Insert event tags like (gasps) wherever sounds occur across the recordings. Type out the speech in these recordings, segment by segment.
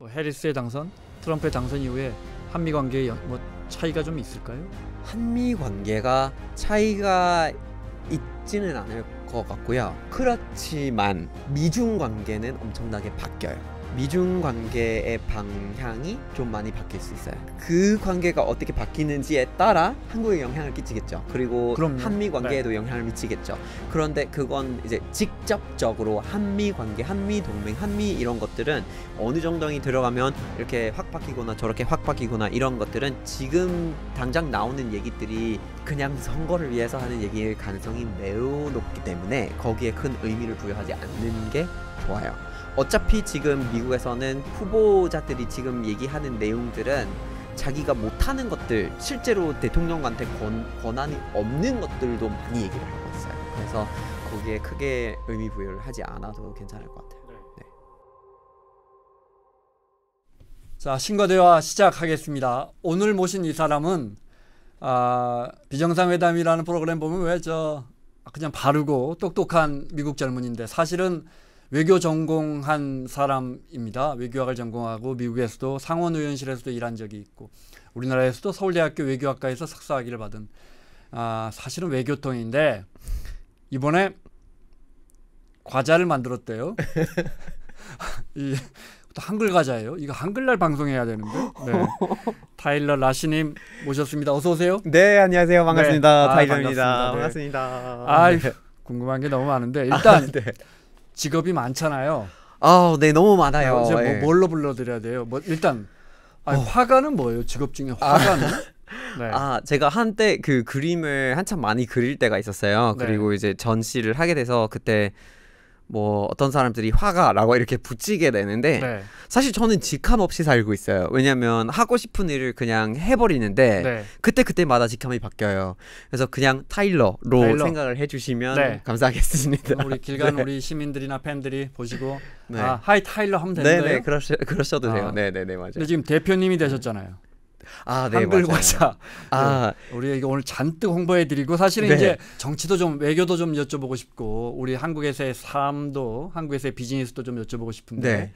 뭐 해리스의 당선, 트럼프의 당선 이후에 한미 관계에 뭐 차이가 좀 있을까요? 한미 관계가 차이가 있지는 않을 것 같고요. 그렇지만 미중 관계는 엄청나게 바뀌어요. 미중 관계의 방향이 좀 많이 바뀔 수 있어요. 그 관계가 어떻게 바뀌는지에 따라 한국에 영향을 끼치겠죠. 그리고 그럼요. 한미 관계에도 네. 영향을 미치겠죠. 그런데 그건 이제 직접적으로 한미 관계, 한미 동맹, 한미 이런 것들은 어느 정도이 들어가면 이렇게 확 바뀌거나 저렇게 확 바뀌거나 이런 것들은 지금 당장 나오는 얘기들이 그냥 선거를 위해서 하는 얘기일 가능성이 매우 높기 때문에 거기에 큰 의미를 부여하지 않는 게 좋아요. 어차피 지금 미국에서는 후보자들이 지금 얘기하는 내용들은 자기가 못하는 것들 실제로 대통령한테 권, 권한이 없는 것들도 많이 얘기를 하고 있어요 그래서 거기에 크게 의미 부여를 하지 않아도 괜찮을 것 같아요 네. 네. 자 신과 대화 시작하겠습니다 오늘 모신 이 사람은 아, 비정상회담이라는 프로그램 보면 왜 저 그냥 바르고 똑똑한 미국 젊은인데 사실은 외교 전공한 사람입니다. 외교학을 전공하고 미국에서도 상원 의원실에서도 일한 적이 있고 우리나라에서도 서울대학교 외교학과에서 석사학위를 받은 아, 사실은 외교통인데 이번에 과자를 만들었대요. (laughs) 이, 또 한글 과자예요. 이거 한글날 방송해야 되는데. 네. 타일러 라시님 모셨습니다. 어서 오세요. 네, 안녕하세요. 반갑습니다. 네. 아, 타일러입니다. 반갑습니다. 네. 반갑습니다. 아, 궁금한 게 너무 많은데 일단 아, 네. 직업이 많잖아요. 아, 네 너무 많아요. 이 뭐, 예. 뭘로 불러드려야 돼요? 뭐 일단 아니, 어. 화가는 뭐예요? 직업 중에 아. 화가는? (laughs) 네. 아 제가 한때 그 그림을 한참 많이 그릴 때가 있었어요. 네. 그리고 이제 전시를 하게 돼서 그때 뭐 어떤 사람들이 화가라고 이렇게 붙이게 되는데 네. 사실 저는 직함 없이 살고 있어요. 왜냐하면 하고 싶은 일을 그냥 해버리는데 네. 그때 그때마다 직함이 바뀌어요. 그래서 그냥 타일러로 타일러. 생각을 해주시면 네. 감사하겠습니다. 우리 길간 (laughs) 네. 우리 시민들이나 팬들이 보시고 네. 아, 하이 타일러 하면 되는데 네네 그러셔, 그러셔도 돼요. 네네네 아. 네, 맞아요. 근데 지금 대표님이 되셨잖아요. 아, 네, 한글 맞아 과자. 아, 우리 오늘 잔뜩 홍보해드리고 사실은 네. 이제 정치도 좀 외교도 좀 여쭤보고 싶고 우리 한국에서의 삶도 한국에서의 비즈니스도 좀 여쭤보고 싶은데 네.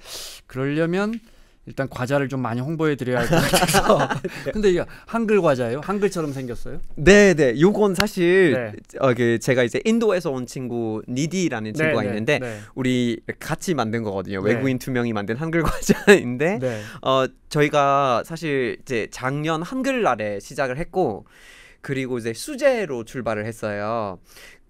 그러려면 일단 과자를 좀 많이 홍보해 드려야 할 것 (laughs) 같아서. 네. 근데 이게 한글 과자예요? 한글처럼 생겼어요? 네, 네. 요건 사실 네. 어, 그 제가 이제 인도에서 온 친구 니디라는 친구가 네, 네. 있는데 네, 우리 같이 만든 거거든요. 네. 외국인 두 명이 만든 한글 (laughs) 과자인데 어 저희가 사실 이제 작년 한글날에 시작을 했고 그리고 이제 수제로 출발을 했어요.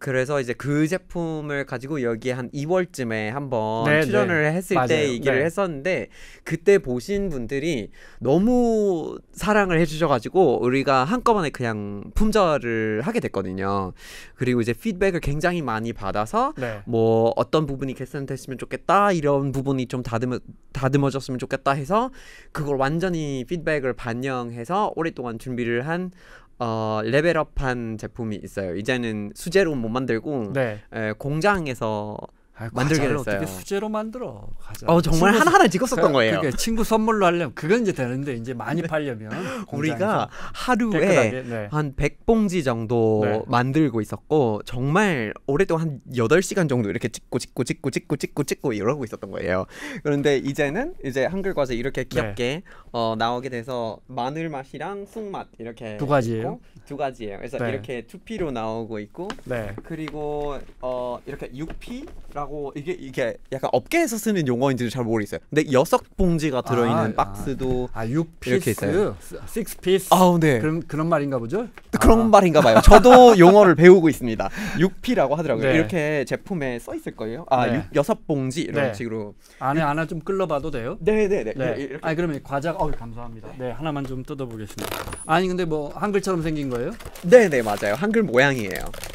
그래서 이제 그 제품을 가지고 여기에 한 2월쯤에 한번 네, 출연을 네. 했을 맞아요. 때 얘기를 네. 했었는데 그때 보신 분들이 너무 사랑을 해주셔가지고 우리가 한꺼번에 그냥 품절을 하게 됐거든요. 그리고 이제 피드백을 굉장히 많이 받아서 네. 뭐 어떤 부분이 개선됐으면 좋겠다 이런 부분이 좀 다듬어 다듬어졌으면 좋겠다 해서 그걸 완전히 피드백을 반영해서 오랫동안 준비를 한 어, 레벨업한 제품이 있어요. 이제는 수제로 못 만들고 네. 에, 공장에서 만들게 됐어요. 어떻게 수제로 만들어? 과자. 어 정말 하나 하나 찍었었던 그러니까 거예요. 그게 친구 선물로 하려면 그건 이제 되는데 이제 많이 네. 팔려면 (laughs) 우리가 하루에 네. 한 100봉지 정도 네. 만들고 있었고 정말 오랫동안 한 8시간 정도 이렇게 찍고 찍고 찍고 찍고 찍고 찍고 이러고 있었던 거예요. 그런데 이제는 이제 한글 과자 이렇게 귀엽게 네. 어, 나오게 돼서 마늘 맛이랑 쑥 맛 이렇게 두 가지예요. 두 가지예요. 그래서 네. 이렇게 2P로 나오고 있고 네. 그리고 어, 이렇게 6P라고 라고 이게 이게 약간 업계에서 쓰는 용어인지는 잘 모르겠어요. 근데 여섯 봉지가 들어있는 아, 박스도 아, 6피스, 아, 6피스. 아, 네. 그런 그런 말인가 보죠? 그런 아. 말인가 봐요. (laughs) 저도 용어를 배우고 있습니다. 6피라고 하더라고요. 네. 이렇게 제품에 써 있을 거예요. 아, 네. 6, 여섯 봉지 이런 네. 식으로. 안에 하나 좀 끌러 봐도 돼요? 네, 네, 네. 네. 아, 그러면 과자 어, 감사합니다. 네, 하나만 좀 뜯어 보겠습니다. 아니, 근데 뭐 한글처럼 생긴 거예요? 네, 네, 맞아요. 한글 모양이에요.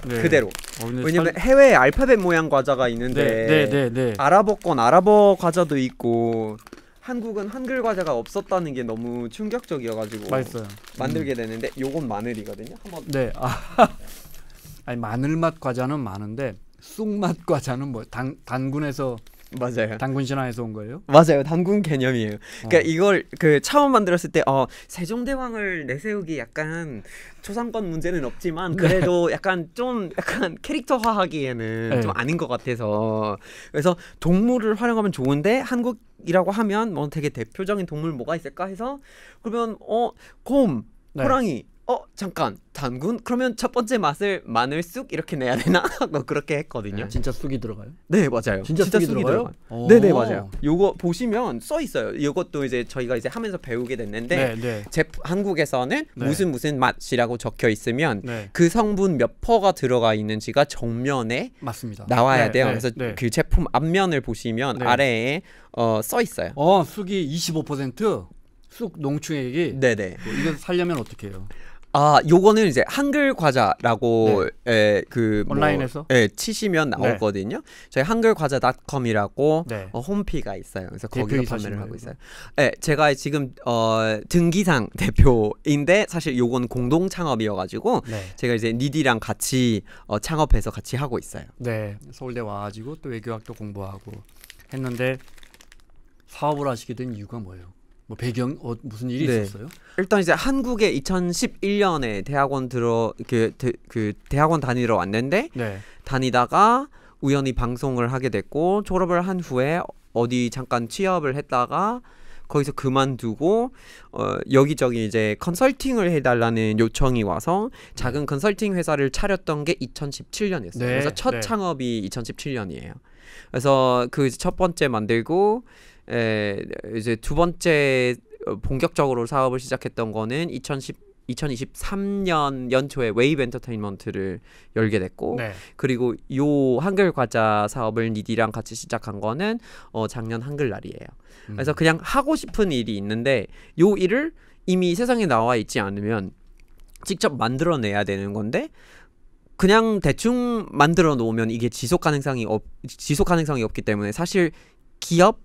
네. 그대로. 어, 왜냐면 살... 해외 알파벳 모양 과자가 있는 있는데 네 네, 네, 네, 네, 아랍어권 아랍어 과자도 있고 한국은 한글 과자가 없었다는 게 너무 충격적이어가지고 맛있어요. 만들게 음. 되는데 요건 마늘이거든요. 한번 네. 아, (laughs) 아니 마늘 맛 과자는 많은데 쑥 맛 과자는 뭐 당, 단군에서 맞아요. 단군 신화에서 온 거예요? 맞아요. 단군 개념이에요. 그러니까 어. 그러니까 이걸 그 처음 만들었을 때 어, 세종대왕을 내세우기 약간 초상권 문제는 없지만 네. 그래도 네. 약간 좀 약간 캐릭터화하기에는 네. 좀 아닌 것 같아서 그래서 동물을 활용하면 좋은데 한국이라고 하면 뭐 되게 대표적인 동물 뭐가 있을까 해서 그러면 어곰 네. 호랑이 어 잠깐 단군 그러면 첫 번째 맛을 마늘 쑥 이렇게 내야 되나 하고 (laughs) 뭐 그렇게 했거든요. 네, 진짜 쑥이 들어가요? 네 맞아요. 진짜, 진짜 쑥이, 쑥이 들어가요? 들어가요. 네네 네, 맞아요. 요거 보시면 써 있어요. 이것도 이제 저희가 이제 하면서 배우게 됐는데 네, 네. 제품, 한국에서는 네. 무슨 무슨 맛이라고 적혀 있으면 네. 그 성분 몇 퍼가 들어가 있는지가 정면에 맞습니다. 나와야 돼요. 그래서 그 제품 앞면을 보시면 아래에 어, 써 있어요. 어 쑥이 25%. 쑥 농축액이 네네 뭐 이거 살려면 어떻게 해요? 아, 요거는 이제 한글 과자라고 네. 에, 예, 그 뭐 온라인에서 뭐, 예, 치시면 나오거든요. 네. 저희 한글과자닷컴이라고 네. 어, 홈피가 있어요. 그래서 거기서 판매를 하고 있어요. 예, 제가 지금 어, 등기상 (laughs) 대표인데 사실 요건 공동 창업이어 가지고 네. 제가 이제 니디랑 같이 어, 창업해서 같이 하고 있어요. 네. 서울대 와 가지고 또 외교학도 공부하고 했는데 사업을 하시게 된 이유가 뭐예요? 뭐 배경 어, 무슨 일이 네. 있었어요? 일단 이제 한국에 2011년에 대학원 들어 그, 대, 그 대학원 다니러 왔는데 네. 다니다가 우연히 방송을 하게 됐고 졸업을 한 후에 어디 잠깐 취업을 했다가 거기서 그만두고 어, 여기저기 이제 컨설팅을 해달라는 요청이 와서 작은 네. 컨설팅 회사를 차렸던 게 2017년이었어요. 네, 그래서 첫 네. 창업이 2017년이에요. 그래서 그 첫 번째 만들고 에, 이제 두 번째 어, 본격적으로 사업을 시작했던 거는 2010 2023년 연초에 웨이브 엔터테인먼트를 열게 됐고 네. 그리고 요 한글 과자 사업을 니디랑 같이 시작한 거는 어 작년 한글날이에요. 음. 그래서 그냥 하고 싶은 일이 있는데 요 일을 이미 세상에 나와 있지 않으면 직접 만들어내야 되는 건데 그냥 대충 만들어 놓으면 이게 지속 가능성이 없 지속 가능성이 없기 때문에 사실 기업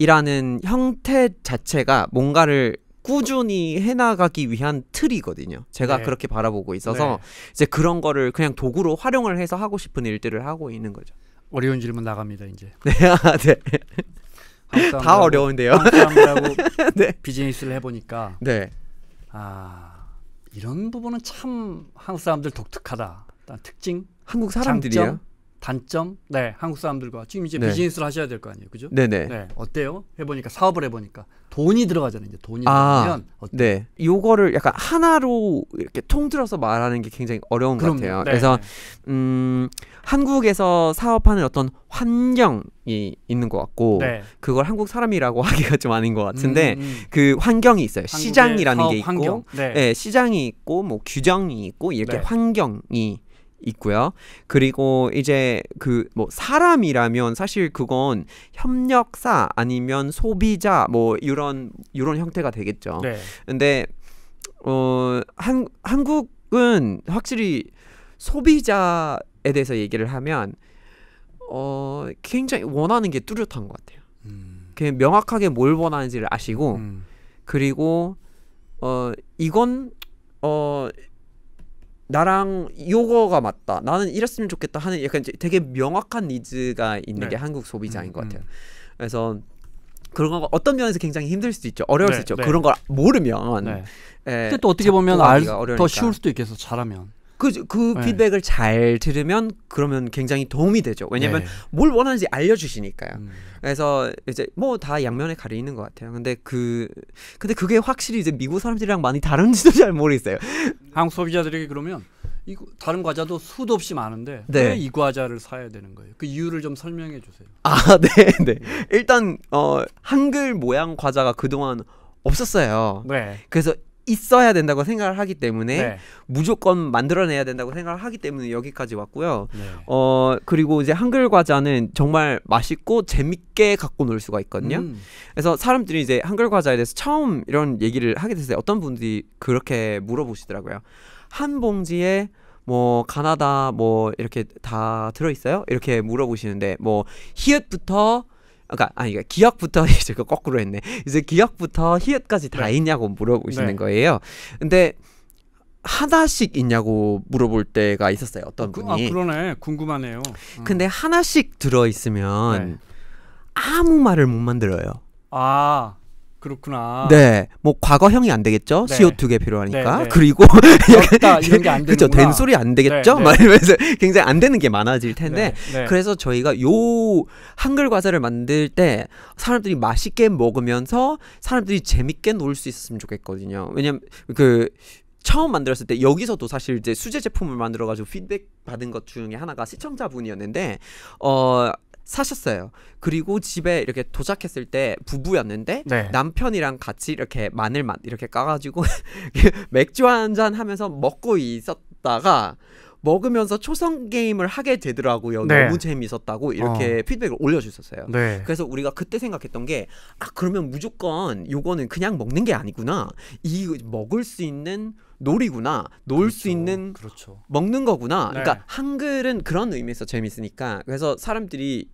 이라는 형태 자체가 뭔가를 꾸준히 해나가기 위한 틀이거든요. 제가 네. 그렇게 바라보고 있어서 네. 이제 그런 거를 그냥 도구로 활용을 해서 하고 싶은 일들을 하고 있는 거죠. 어려운 질문 나갑니다 이제. (laughs) 네, 아, 네. 다 어려운데요. (laughs) 네. 비즈니스를 해보니까 네. 아 이런 부분은 참 한국 사람들 독특하다. 특징. 한국 사람들이요. 단점? 네, 한국 사람들과 지금 이제 네. 비즈니스를 하셔야 될 거 아니에요, 그죠? 네네. 네. 네, 어때요? 해보니까 사업을 해보니까 돈이 들어가잖아요. 이제 돈이 아, 들어가면 네, 요거를 약간 하나로 이렇게 통틀어서 말하는 게 굉장히 어려운 그럼요. 것 같아요. 네. 그래서 네. 음, 한국에서 사업하는 어떤 환경이 있는 것 같고 네. 그걸 한국 사람이라고 (laughs) 하기가 좀 아닌 것 같은데 음, 음. 그 환경이 있어요. 시장이라는 게 있고, 환 네. 네. 시장이 있고 뭐 규정이 있고 이렇게 환경이 있고요. 그리고 이제 그 뭐 사람이라면 사실 그건 협력사 아니면 소비자 뭐 이런 이런 형태가 되겠죠. 네. 근데 어 한 한국은 확실히 소비자에 대해서 얘기를 하면 어 굉장히 원하는 게 뚜렷한 것 같아요. 음. 그냥 명확하게 뭘 원하는지를 아시고 음. 그리고 어 이건 어 나랑 요거가 맞다. 나는 이랬으면 좋겠다 하는 약간 되게 명확한 니즈가 있는 네. 게 한국 소비자인 음, 것 같아요. 음. 그래서 그런 거 어떤 면에서 굉장히 힘들 수도 있죠. 어려울 네, 수 있죠. 네. 그런 걸 모르면. 네. 에, 예, 근데 또 어떻게 보면 알더 쉬울 수도 있겠어. 잘하면. 그, 그 네. 피드백을 잘 들으면 그러면 굉장히 도움이 되죠. 왜냐면 네. 뭘 원하는지 알려주시니까요. 음. 그래서 이제 뭐 다 양면에 가리는 것 같아요. 근데 그, 근데 그게 확실히 이제 미국 사람들이랑 많이 다른지도 (laughs) 잘 모르겠어요. 한국 소비자들에게 그러면 이 다른 과자도 수도 없이 많은데 네. 왜이 과자를 사야 되는 거예요? 그 이유를 좀 설명해 주세요. 아, (laughs) 네, 네. 일단 어 한글 모양 과자가 그동안 없었어요. 네. 그래서 있어야 된다고 생각을 하기 때문에 네. 무조건 만들어내야 된다고 생각을 하기 때문에 여기까지 왔고요. 네. 어 그리고 이제 한글 과자는 정말 맛있고 재밌게 갖고 놀 수가 있거든요. 음. 그래서 사람들이 이제 한글 과자에 대해서 처음 이런 얘기를 하게 됐어요. 어떤 분들이 그렇게 물어보시더라고요. 한 봉지에 뭐 가나다 뭐 이렇게 다 들어 있어요? 이렇게 물어보시는데 뭐 히읗부터 그러니까 아니 그 기억부터 (laughs) 이제 그 거꾸로 했네. 이제 기억부터 히읗까지 다 네. 있냐고 물어보시는 네. 거예요. 근데 하나씩 있냐고 물어볼 때가 있었어요. 어떤 아, 그, 분이. 아 그러네. 궁금하네요. 음. 음. 근데 하나씩 들어 있으면 네. 아무 말을 못 만들어요. 아. 그렇구나. 네. 뭐 과거형이 안 되겠죠? 네. CO2가 필요하니까. 네, 네. 그리고 어, (laughs) 이런 게안 되죠. 된소리 안 되겠죠? 네, 말하면서 네. 굉장히 안 되는 게 많아질 텐데. 네, 네. 그래서 저희가 요 한글 과자를 만들 때 사람들이 맛있게 먹으면서 사람들이 재밌게 놀 수 있었으면 좋겠거든요. 왜냐면 그 처음 만들었을 때 여기서도 사실 이제 수제 제품을 만들어 가지고 피드백 받은 것 중에 하나가 시청자분이었는데 어 사셨어요. 그리고 집에 이렇게 도착했을 때 부부였는데 네. 남편이랑 같이 이렇게 마늘맛 이렇게 까가지고 (laughs) 맥주 한 잔 하면서 먹고 있었다가 먹으면서 초성 게임을 하게 되더라고요. 네. 너무 재미있었다고 이렇게 어. 피드백을 올려주셨어요. 네. 그래서 우리가 그때 생각했던 게 아 그러면 무조건 요거는 그냥 먹는 게 아니구나. 이 먹을 수 있는 놀이구나 놀수 그렇죠. 있는 그렇죠. 먹는 거구나 네. 그러니까 한글은 그런 의미에서 재밌으니까 그래서 사람들이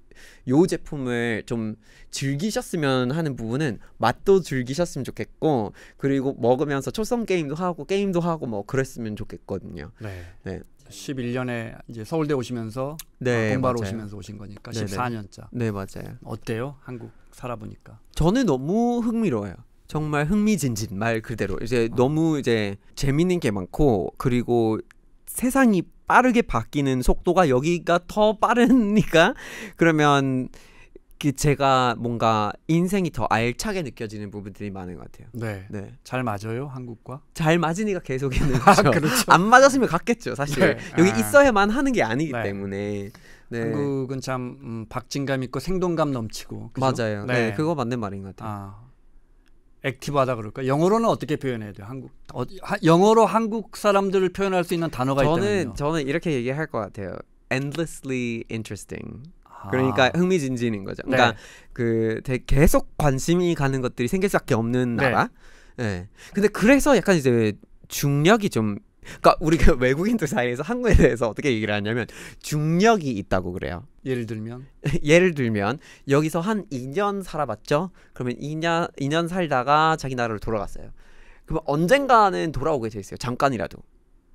요 제품을 좀 즐기셨으면 하는 부분은 맛도 즐기셨으면 좋겠고 그리고 먹으면서 초성 게임도 하고 게임도 하고 뭐 그랬으면 좋겠거든요. 네. 네. 11년에 이제 서울대 오시면서 네, 공부하러 아, 오시면서 오신 거니까 네네. 14년차. 네, 맞아요. 어때요? 한국 살아보니까. 저는 너무 흥미로워요. 정말 흥미진진 말 그대로 이제 어. 너무 이제 재밌는 게 많고 그리고 세상이 빠르게 바뀌는 속도가 여기가 더 빠르니까 그러면 그 제가 뭔가 인생이 더 알차게 느껴지는 부분들이 많은 것 같아요. 네. 네. 잘 맞아요, 한국과? 잘 맞으니까 계속 있는 (laughs) 아, 거죠. 그렇죠. 안 맞았으면 갔겠죠, 사실. 네. 여기 아. 있어야만 하는 게 아니기 네. 때문에. 네. 한국은 참 음, 박진감 있고 생동감 넘치고. 그죠? 맞아요. 네. 네 그거 맞는 말인 것 같아요. 아. 액티브하다 그럴까? 영어로는 어떻게 표현해야 돼요? 한국 어, 하, 영어로 한국 사람들을 표현할 수 있는 단어가 저는, 있다면요? 저는 이렇게 얘기할 것 같아요. endlessly interesting. 아. 그러니까 흥미진진인 거죠. 네. 그러니까 그 계속 관심이 가는 것들이 생길 수밖에 없는 네. 나라. 네. 네. 근데 그래서 약간 이제 중력이 좀 그러니까 우리가 (laughs) 외국인들 사이에서 한국에 대해서 어떻게 얘기를 하냐면 중력이 있다고 그래요. 예를 들면 (laughs) 예를 들면 여기서 한 2년 살아봤죠. 그러면 2년 2년 살다가 자기 나라로 돌아갔어요. 그럼 언젠가는 돌아오게 돼 있어요. 잠깐이라도.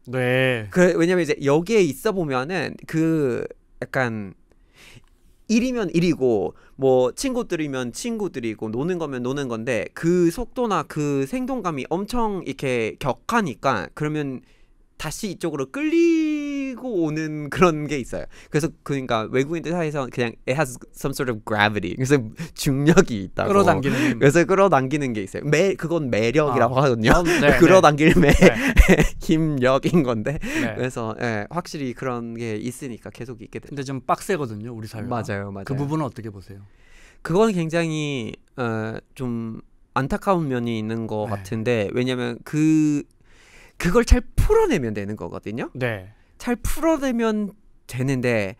네. 그 왜냐면 이제 여기에 있어 보면은 그 약간 일이면 일이고 뭐 친구들이면 친구들이고 노는 거면 노는 건데 그 속도나 그 생동감이 엄청 이렇게 격하니까 그러면 다시 이쪽으로 끌리고 오는 (laughs) 그런 게 있어요. 그래서 그러니까 외국인들 사이에서 그냥 it has some sort of gravity. 그래서 중력이 있다고. 끌어당기는. 그래서 끌어당기는 게 있어요. 매 그건 매력이라고 아. 하거든요. 어, 네, (laughs) 네. 끌어당길 네. (laughs) 힘력인 건데. 네. 그래서 예, 확실히 그런 게 있으니까 계속 있게 돼. 근데 좀 빡세거든요, 우리 사회. 맞아요, 맞아요. 그 부분은 어떻게 보세요? 그건 굉장히 어, 좀 안타까운 면이 있는 것 네. 같은데 왜냐면 그 그걸 잘 풀어내면 되는 거거든요. 네. 잘 풀어내면 되는데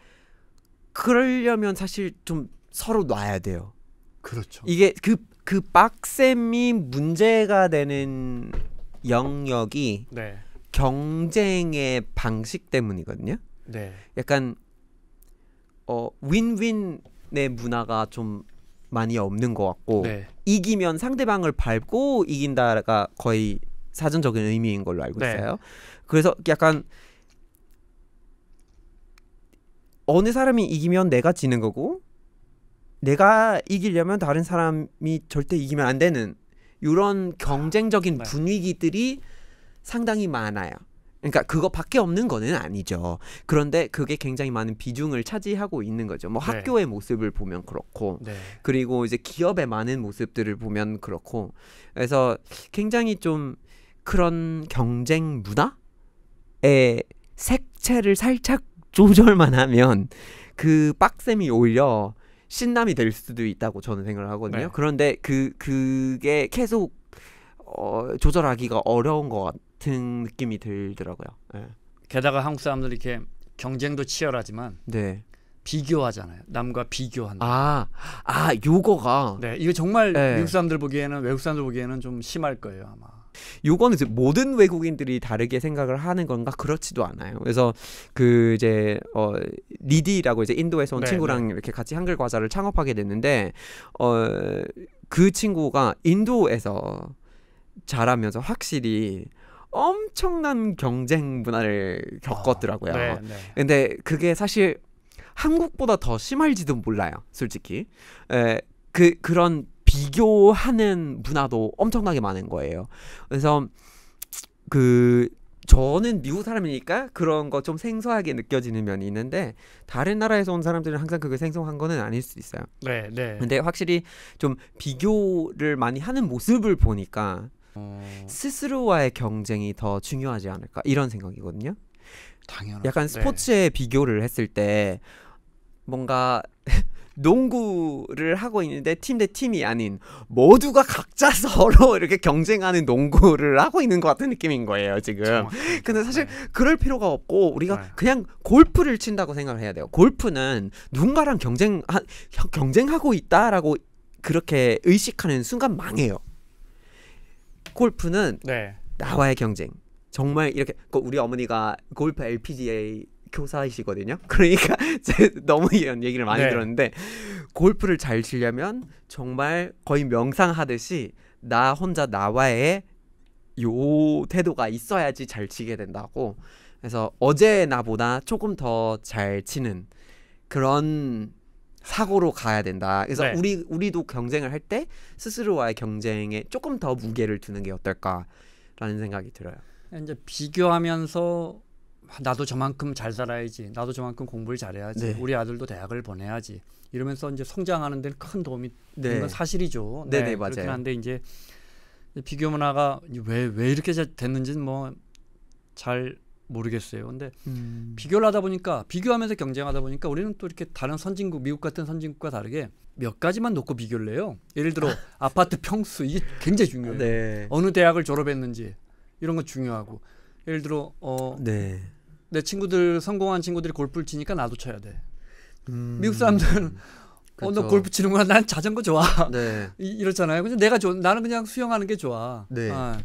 그러려면 사실 좀 서로 놔야 돼요. 그렇죠. 이게 그, 그 빡셈이 문제가 되는 영역이 네. 경쟁의 방식 때문이거든요. 네. 약간 어 윈윈의 문화가 좀 많이 없는 것 같고 네. 이기면 상대방을 밟고 이긴다가 거의 사전적인 의미인 걸로 알고 네. 있어요. 그래서 약간 어느 사람이 이기면 내가 지는 거고 내가 이기려면 다른 사람이 절대 이기면 안 되는 이런 경쟁적인 아, 네. 분위기들이 상당히 많아요. 그러니까 그거밖에 없는 거는 아니죠. 그런데 그게 굉장히 많은 비중을 차지하고 있는 거죠. 뭐 네. 학교의 모습을 보면 그렇고, 네. 그리고 이제 기업의 많은 모습들을 보면 그렇고, 그래서 굉장히 좀 그런 경쟁 문화의 색채를 살짝 조절만 하면 그 빡셈이 오히려 신남이 될 수도 있다고 저는 생각을 하거든요. 네. 그런데 그 그게 계속 어, 조절하기가 어려운 것 같은 느낌이 들더라고요. 네. 게다가 한국 사람들이 이렇게 경쟁도 치열하지만 네. 비교하잖아요. 남과 비교한다. 아, 아, 요거가. 네, 이거 정말 예. 미국 사람들 보기에는 외국 사람들 보기에는 좀 심할 거예요 아마. 요거는 이제 모든 외국인들이 다르게 생각을 하는 건가 그렇지도 않아요. 그래서 그 이제 어 리디라고 이제 인도에서 온 네, 친구랑 네. 이렇게 같이 한글 과자를 창업하게 됐는데 어그 친구가 인도에서 자라면서 확실히 엄청난 경쟁 문화를 겪었더라고요. 어, 네, 네. 근데 그게 사실 한국보다 더 심할지도 몰라요, 솔직히. 에, 그 그런 비교하는 문화도 엄청나게 많은 거예요. 그래서 그 저는 미국 사람이니까 그런 거 좀 생소하게 느껴지는 면이 있는데 다른 나라에서 온 사람들은 항상 그게 생소한 거는 아닐 수 있어요. 네, 네. 근데 확실히 좀 비교를 많이 하는 모습을 보니까 어... 스스로와의 경쟁이 더 중요하지 않을까 이런 생각이거든요. 당연하. 약간 네. 스포츠에 네. 비교를 했을 때 뭔가 (laughs) 농구를 하고 있는데 팀 대 팀이 아닌 모두가 각자 (laughs) 서로 이렇게 경쟁하는 농구를 하고 있는 것 같은 느낌인 거예요 지금. 정확하게. 근데 사실 네. 그럴 필요가 없고 우리가 네. 그냥 골프를 친다고 생각을 해야 돼요. 골프는 누군가랑 경쟁 하, 경쟁하고 있다라고 그렇게 의식하는 순간 망해요. 골프는 네. 나와의 경쟁. 정말 이렇게 그 우리 어머니가 골프 LPGA 교사이시거든요. (laughs) 그러니까 너무 이런 얘기를 많이 네. 들었는데 골프를 잘 치려면 정말 거의 명상하듯이 나 혼자 나와의 요 태도가 있어야지 잘 치게 된다고. 그래서 어제 나보다 조금 더 잘 치는 그런 사고로 가야 된다. 그래서 네. 우리 우리도 경쟁을 할 때 스스로와의 경쟁에 조금 더 무게를 두는 게 어떨까라는 생각이 들어요. 이제 비교하면서 아, 나도 저만큼 잘 살아야지. 나도 저만큼 공부를 잘해야지. 네. 우리 아들도 대학을 보내야지. 이러면서 이제 성장하는 데는 큰 도움이 네. 되는 건 사실이죠. 네, 네, 네 맞아요. 그렇긴 한데 이제 비교 문화가 왜왜 이렇게 됐는지는 뭐 잘 모르겠어요. 근데 음. 비교를 하다 보니까 비교하면서 경쟁하다 보니까 우리는 또 이렇게 다른 선진국 미국 같은 선진국과 다르게 몇 가지만 놓고 비교를 해요. 예를 들어 (laughs) 아파트 평수 이게 굉장히 중요해요. 네. 어느 대학을 졸업했는지 이런 거 중요하고 예를 들어 어 네. 내 친구들 성공한 친구들이 골프를 치니까 나도 쳐야 돼. 음. 미국 사람들은 그렇죠. (laughs) 어, 너 그렇죠. 골프 치는구나. 난 자전거 좋아. 네. (laughs) 이, 렇잖아요 그냥 내가 좋, 나는 그냥 수영하는 게 좋아. 네. 나는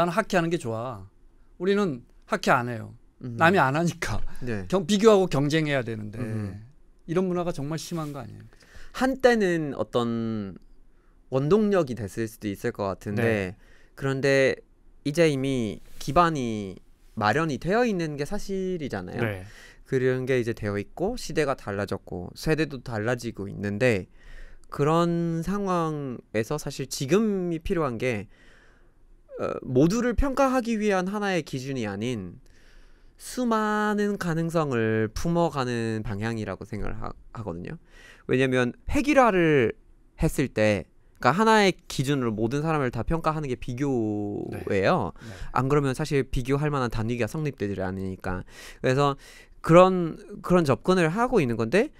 아, 어, 하키하는 게 좋아. 우리는 하키 안 해요. 음. 남이 안 하니까 네. (laughs) 경, 비교하고 경쟁해야 되는데 음. 이런 문화가 정말 심한 거 아니에요? 한때는 어떤 원동력이 됐을 수도 있을 것 같은데 네. 그런데 이제 이미 기반이 마련이 되어 있는 게 사실이잖아요. 네. 그런 게 이제 되어 있고 시대가 달라졌고 세대도 달라지고 있는데 그런 상황에서 사실 지금이 필요한 게 어, 모두를 평가하기 위한 하나의 기준이 아닌 수많은 가능성을 품어가는 방향이라고 생각을 하, 거든요 왜냐하면 획일화를 했을 때 그러니까 하나의 기준으로 모든 사람을 다 평가하는 게 비교예요. 네. 네. 안 그러면 사실 비교할 만한 단위가 성립되지 않으니까. 그래서 그런 그런 접근을 하고 있는 건데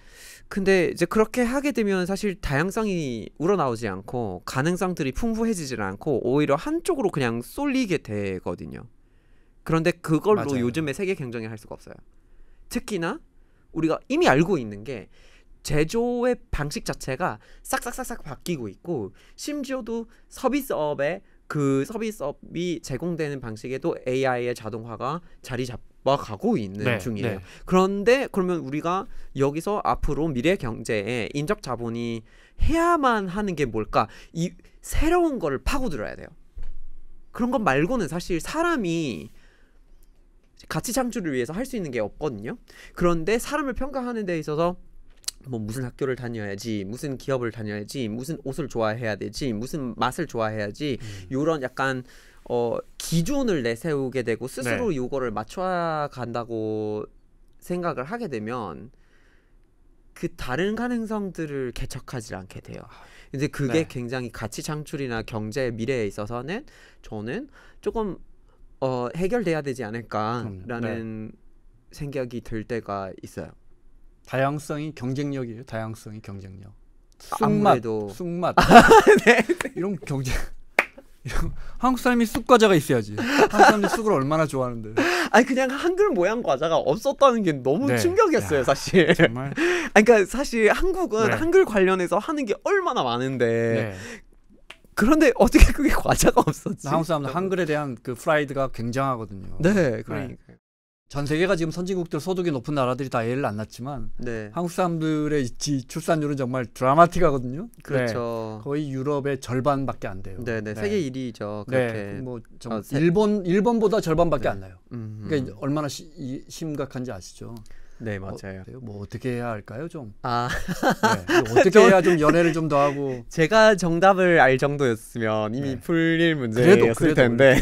근데 이제 그렇게 하게 되면 사실 다양성이 우러나오지 않고 가능성들이 풍부해지질 않고 오히려 한쪽으로 그냥 쏠리게 되거든요. 그런데 그걸로 맞아요. 요즘에 세계 경쟁을 할 수가 없어요. 특히나 우리가 이미 알고 있는 게 제조의 방식 자체가 싹싹싹싹 바뀌고 있고 심지어도 서비스업에그 서비스업이 제공되는 방식에도 AI의 자동화가 자리 잡아 가고 있는 네, 중이에요. 네. 그런데 그러면 우리가 여기서 앞으로 미래 경제에 인적 자본이 해야만 하는 게 뭘까? 이 새로운 거를 파고들어야 돼요. 그런 것 말고는 사실 사람이 가치 창출을 위해서 할 수 있는 게 없거든요. 그런데 사람을 평가하는 데 있어서 뭐 무슨 학교를 다녀야지, 무슨 기업을 다녀야지, 무슨 옷을 좋아해야 되지, 무슨 맛을 좋아해야지 음. 이런 약간 어 기준을 내세우게 되고 스스로 네. 요거를 맞춰 간다고 생각을 하게 되면 그 다른 가능성들을 개척하지 않게 돼요. 근데 그게 네. 굉장히 가치 창출이나 경제 미래에 있어서는 저는 조금 어 해결돼야 되지 않을까라는 네. 생각이 들 때가 있어요. 다양성이 경쟁력이에요. 다양성이 경쟁력. 아, 쑥맛, 쑥맛. (laughs) 아, 네, 네. 이런 경쟁. 이런, 한국 사람이 쑥 과자가 있어야지. 한국 사람이 쑥을 얼마나 좋아하는데. 아니 그냥 한글 모양 과자가 없었다는 게 너무 네. 충격이었어요, 야, 사실. 정말. (laughs) 아니 그러니까 사실 한국은 네. 한글 관련해서 하는 게 얼마나 많은데. 네. 그런데 어떻게 그게 과자가 없었지? 한국 사람들 한글에 대한 그 프라이드가 굉장하거든요. 네, 네. 그러니까. 전 세계가 지금 선진국들 소득이 높은 나라들이 다 예를 안 났지만 네. 한국 사람들의 지, 출산율은 정말 드라마틱하거든요. 그렇죠. 네. 거의 유럽의 절반밖에 안 돼요. 네, 네. 네. 세계 1위죠. 그렇게. 네. 뭐 정, 어, 세... 일본 일본보다 절반밖에 안 네. 나요. 음흠. 그러니까 얼마나 시, 이, 심각한지 아시죠? 네 어, 맞아요. 어, 뭐 어떻게 해야 할까요 좀? 아 네, (laughs) 뭐 어떻게 해야 좀 연애를 좀 더 하고? 제가 정답을 알 정도였으면 이미 풀릴 문제였을 그래도, 그래도 텐데.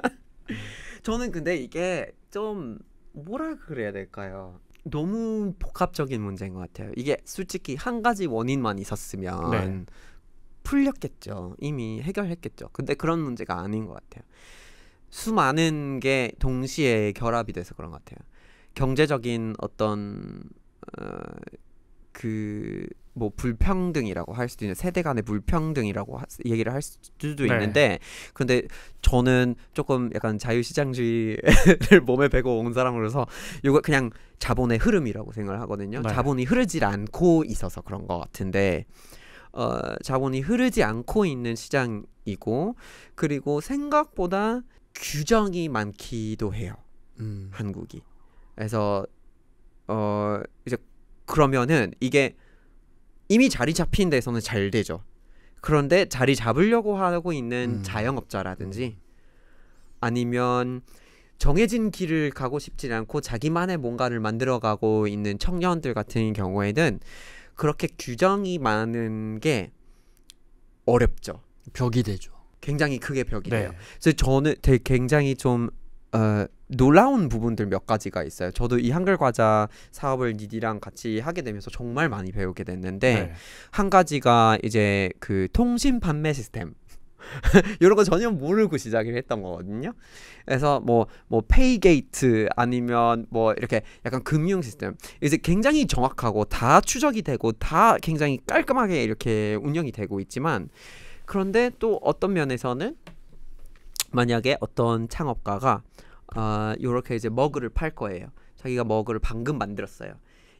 (laughs) 저는 근데 이게 좀 뭐라 그래야 될까요? 너무 복합적인 문제인 것 같아요. 이게 솔직히 한 가지 원인만 있었으면 네. 풀렸겠죠. 이미 해결했겠죠. 근데 그런 문제가 아닌 것 같아요. 수많은 게 동시에 결합이 돼서 그런 것 같아요. 경제적인 어떤 어, 그뭐 불평등이라고 할 수도 있는 세대 간의 불평등이라고 하, 얘기를 할 수도 네. 있는데 네. 그데 저는 조금 약간 자유시장주의를 (laughs) 몸에 배고 온 사람으로서 이거 그냥 자본의 흐름이라고 생각을 하거든요. 네. 자본이 흐르질 않고 있어서 그런 것 같은데 어, 자본이 흐르지 않고 있는 시장이고 그리고 생각보다 규정이 많기도 해요. 음. 한국이. 그래서 어 이제 그러면은 이게 이미 자리 잡힌 데서는 잘 되죠. 그런데 자리 잡으려고 하고 있는 음. 자영업자라든지 아니면 정해진 길을 가고 싶지 않고 자기만의 뭔가를 만들어가고 있는 청년들 같은 경우에는 그렇게 규정이 많은 게 어렵죠. 벽이 되죠. 굉장히 크게 벽이 네. 돼요. 그래서 저는 되게 굉장히 좀 어, 놀라운 부분들 몇 가지가 있어요. 저도 이 한글 과자 사업을 니디랑 같이 하게 되면서 정말 많이 배우게 됐는데 네. 한 가지가 이제 그 통신 판매 시스템 이런 (laughs) 거 전혀 모르고 시작을 했던 거거든요. 그래서 뭐뭐 뭐 페이게이트 아니면 뭐 이렇게 약간 금융 시스템 이제 굉장히 정확하고 다 추적이 되고 다 굉장히 깔끔하게 이렇게 운영이 되고 있지만 그런데 또 어떤 면에서는 만약에 어떤 창업가가 이렇게 어, 이제 머그를 팔 거예요. 자기가 머그를 방금 만들었어요.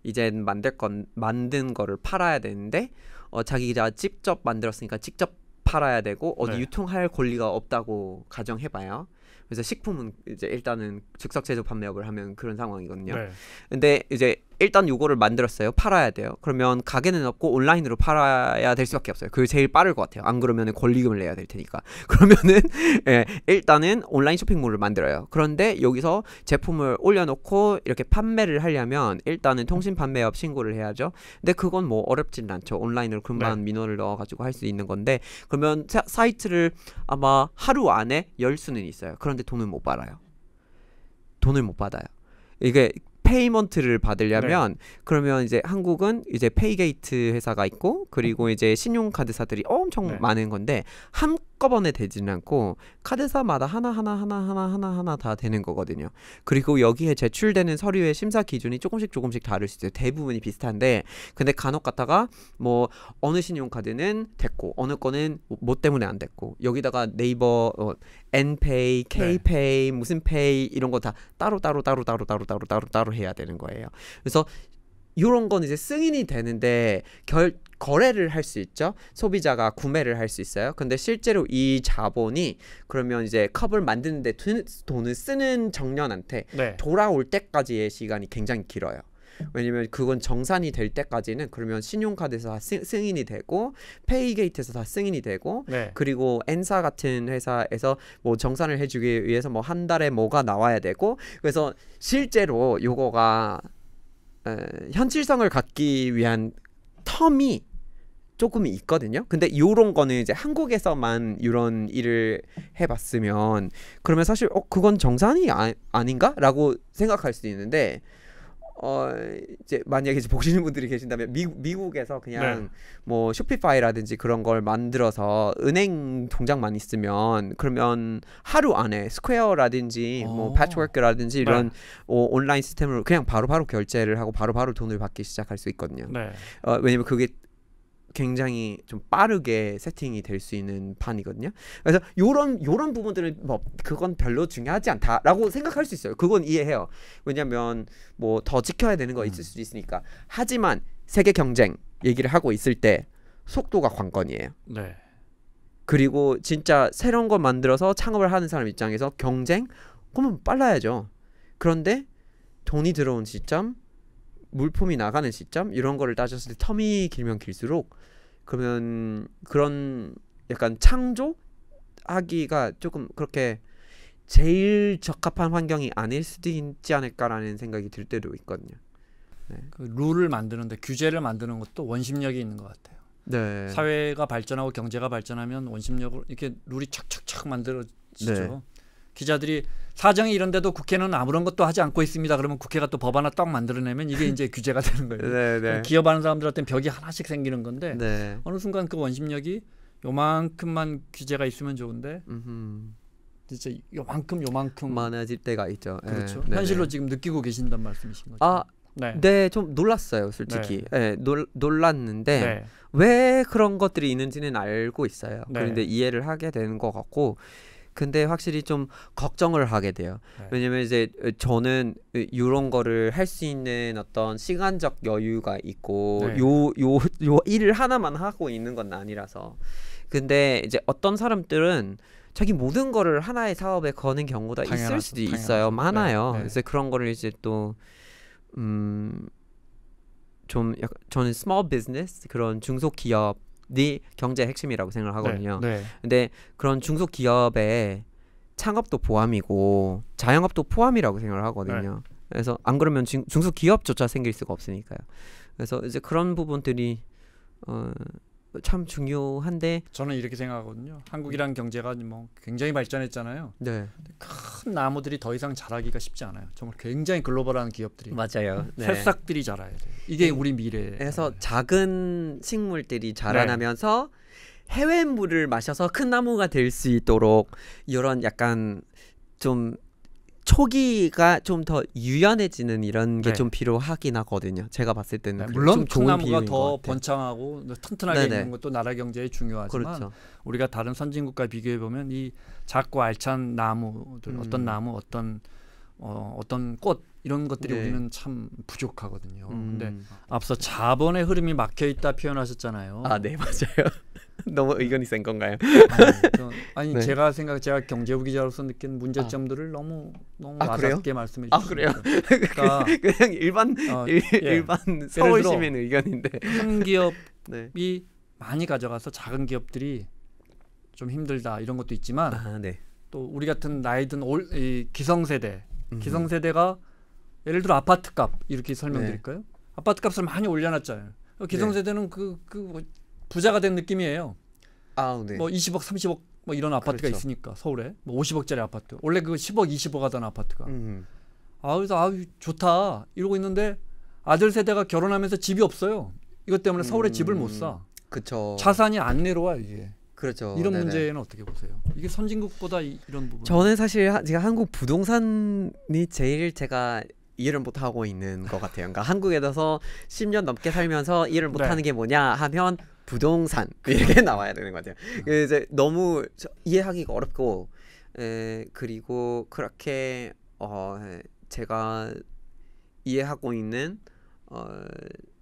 이제 만들 건 만든 거를 팔아야 되는데 어, 자기가 직접 만들었으니까 직접 팔아야 되고 어디 네. 유통할 권리가 없다고 가정해봐요. 그래서 식품은 이제 일단은 즉석 제조 판매업을 하면 그런 상황이거든요. 네. 근데 이제 일단 요거를 만들었어요. 팔아야 돼요. 그러면 가게는 없고 온라인으로 팔아야 될 수밖에 없어요. 그게 제일 빠를 것 같아요. 안 그러면 권리금을 내야 될 테니까. (laughs) 그러면은 예, 일단은 온라인 쇼핑몰을 만들어요. 그런데 여기서 제품을 올려놓고 이렇게 판매를 하려면 일단은 통신 판매업 신고를 해야죠. 근데 그건 뭐 어렵진 않죠. 온라인으로 금방 네. 민원을 넣어가지고 할 수 있는 건데 그러면 사, 이트를 아마 하루 안에 열 수는 있어요. 그런데 돈을 못 받아요. 돈을 못 받아요. 이게 페이먼트를 받으려면 네. 그러면 이제 한국은 이제 페이게이트 회사가 있고 그리고 음. 이제 신용카드사들이 엄청 네. 많은 건데 함께 한꺼번에 되지는 않고 카드사마다 하나하나 하나하나 하나하나 다 되는 거거든요. 그리고 여기에 제출되는 서류의 심사 기준이 조금씩 조금씩 다를 수 있어요. 대부분이 비슷한데 근데 간혹 갔다가 뭐 어느 신용카드는 됐고 어느 거는 뭐 때문에 안 됐고 여기다가 네이버 어, N페이, K페이, 네. 무슨 페이 이런 거다 따로 따로 따로 따로 따로 따로 따로 따로 해야 되는 거예요. 그래서 이런 건 이제 승인이 되는데 결 거래를 할 수 있죠. 소비자가 구매를 할 수 있어요. 근데 실제로 이 자본이 그러면 이제 컵을 만드는데 돈을 쓰는 정년한테 네. 돌아올 때까지의 시간이 굉장히 길어요. 왜냐면 그건 정산이 될 때까지는 그러면 신용카드에서 다 승, 인이 되고 페이게이트에서 다 승인이 되고 네. 그리고 엔사 같은 회사에서 뭐 정산을 해주기 위해서 뭐 한 달에 뭐가 나와야 되고 그래서 실제로 요거가 에, 현실성을 갖기 위한 텀이 조금 있거든요. 근데 요런 거는 이제 한국에서만 이런 일을 해봤으면 그러면 사실 어 그건 정산이 아, 아닌가라고 생각할 수도 있는데 어 이제 만약에 이제 보시는 분들이 계신다면 미, 미국에서 그냥 네. 뭐 쇼피파이라든지 그런 걸 만들어서 은행 통장만 있으면 그러면 하루 안에 스퀘어라든지 뭐 어. 네. 오. 뭐 패치워크라든지 이런 네. 어, 온라인 시스템으로 그냥 바로바로 바로 결제를 하고 바로바로 바로 돈을 받기 시작할 수 있거든요. 네. 어, 왜냐면 그게 굉장히 좀 빠르게 세팅이 될 수 있는 판이거든요. 그래서 요런 요런 부분들은뭐 그건 별로 중요하지 않다라고 생각할 수 있어요. 그건 이해해요. 왜냐면 뭐 더 지켜야 되는 거 있을 음. 수도 있으니까. 하지만 세계 경쟁 얘기를 하고 있을 때 속도가 관건이에요. 네. 그리고 진짜 새로운 걸 만들어서 창업을 하는 사람 입장에서 경쟁 그러면 빨라야죠. 그런데 돈이 들어온 시점 물품이 나가는 시점 이런 거를 따졌을 때 텀이 길면 길수록 그러면 그런 약간 창조하기가 조금 그렇게 제일 적합한 환경이 아닐 수도 있지 않을까라는 생각이 들 때도 있거든요. 네. 그 룰을 만드는데 규제를 만드는 것도 원심력이 있는 것 같아요. 네. 사회가 발전하고 경제가 발전하면 원심력으로 이렇게 룰이 착착착 만들어지죠. 네. 기자들이 사정이 이런데도 국회는 아무런 것도 하지 않고 있습니다. 그러면 국회가 또 법 하나 딱 만들어내면 이게 이제 (laughs) 규제가 되는 거예요. 네, 네. 기업하는 사람들한테는 벽이 하나씩 생기는 건데 네. 어느 순간 그 원심력이 요만큼만 규제가 있으면 좋은데 음흠. 진짜 요만큼 요만큼 많아질 때가 있죠. 예. 그렇죠. 네, 네. 현실로 지금 느끼고 계신단 말씀이신 거죠. 아, 네. 네, 좀 놀랐어요, 솔직히. 네, 네 놀, 놀랐는데 네. 왜 그런 것들이 있는지는 알고 있어요. 그런데 이해를 하게 되는 것 같고 근데 확실히 좀 걱정을 하게 돼요. 네. 왜냐면 이제 저는 이런 거를 할 수 있는 어떤 시간적 여유가 있고 네. 요요요 요 일을 하나만 하고 있는 건 아니라서. 근데 이제 어떤 사람들은 자기 모든 거를 하나의 사업에 거는 경우가 당연하죠, 있을 수도 당연하죠. 있어요. 네. 많아요. 네, 그래서 그런 거를 이제 또 음. 좀 약간 저는 스몰 비즈니스 그런 중소기업 니경제 네 핵심이라고 생각을 네, 하거든요. 네, 네. 근데 그런 중소 기업에 창업도 포함이고 자영업도 포함이라고 생각을 하거든요. 네. 그래서 안 그러면 중소 기업조차 생길 수가 없으니까요. 그래서 이제 그런 부분들이 어참 중요한데 저는 이렇게 생각하거든요. 한국이란 경제가 뭐 굉장히 발전했잖아요. 네. 큰 나무들이 더 이상 자라기가 쉽지 않아요. 정말 굉장히 글로벌한 기업들이 맞아요. 네. 새싹들이 자라야 돼. 이게 네. 우리 미래. 그래서 네. 작은 식물들이 자라나면서 네. 해외 물을 마셔서 큰 나무가 될 수 있도록 이런 약간 좀 초기가 좀 더 유연해지는 이런 게좀 네. 필요하긴 하거든요. 제가 봤을 때는 네, 물론 콩나무가 더 번창하고 튼튼하게 네네. 있는 것도 나라 경제에 중요하지만 그렇죠. 우리가 다른 선진국과 비교해 보면 이 작고 알찬 나무들 음. 어떤 나무 어떤 어, 어떤 꽃 이런 것들이 네. 우리는 참 부족하거든요. 음. 근데 앞서 자본의 흐름이 막혀 있다 표현하셨잖아요. 아, 네, (laughs) 맞아요. (laughs) 너무 의견이 센 건가요? 네, 아니, 네. 제가 생각 제가 경제부 기자로서 느낀 문제점들을 아. 너무 너무 아, 와게 말씀해 주셨어 아, 그래요? (laughs) 그, 그러니까 그냥 일반 어, 일, 예. 반 서울 시민 의견인데 큰 기업이 (laughs) 네. 많이 가져가서 작은 기업들이 좀 힘들다 이런 것도 있지만 아, 네. 또 우리 같은 나이든 올, 이 기성세대 음. 기성세대가 예를 들어 아파트값 이렇게 설명드릴까요? 네. 아파트값을 많이 올려놨잖아요. 네. 기성세대는 그그 그, 그 뭐 부자가 된 느낌이에요. 아, 네. 뭐 20억, 30억 뭐 이런 아파트가 그렇죠. 있으니까 서울에 뭐 50억짜리 아파트. 원래 그 10억, 20억 하던 아파트가. 음. 아, 아, 좋다. 이러고 있는데 아들 세대가 결혼하면서 집이 없어요. 이것 때문에 서울에 음. 집을 못 사. 그렇죠. 자산이 안 내려와 이게. 그렇죠. 이런 네네. 문제는 어떻게 보세요? 이게 선진국보다 이, 런 부분. 저는 사실 하, 제가 한국 부동산이 제일 제가 이해를 못 하고 있는 것 같아요. 그러니까 한국에 서 10년 넘게 살면서 이해를 네. 못 하는 게 뭐냐 하면 부동산 이렇게 (laughs) 나와야 되는 것 같아요. 그 이제 너무 이해하기가 어렵고 에, 그리고 그렇게 어, 제가 이해하고 있는 어,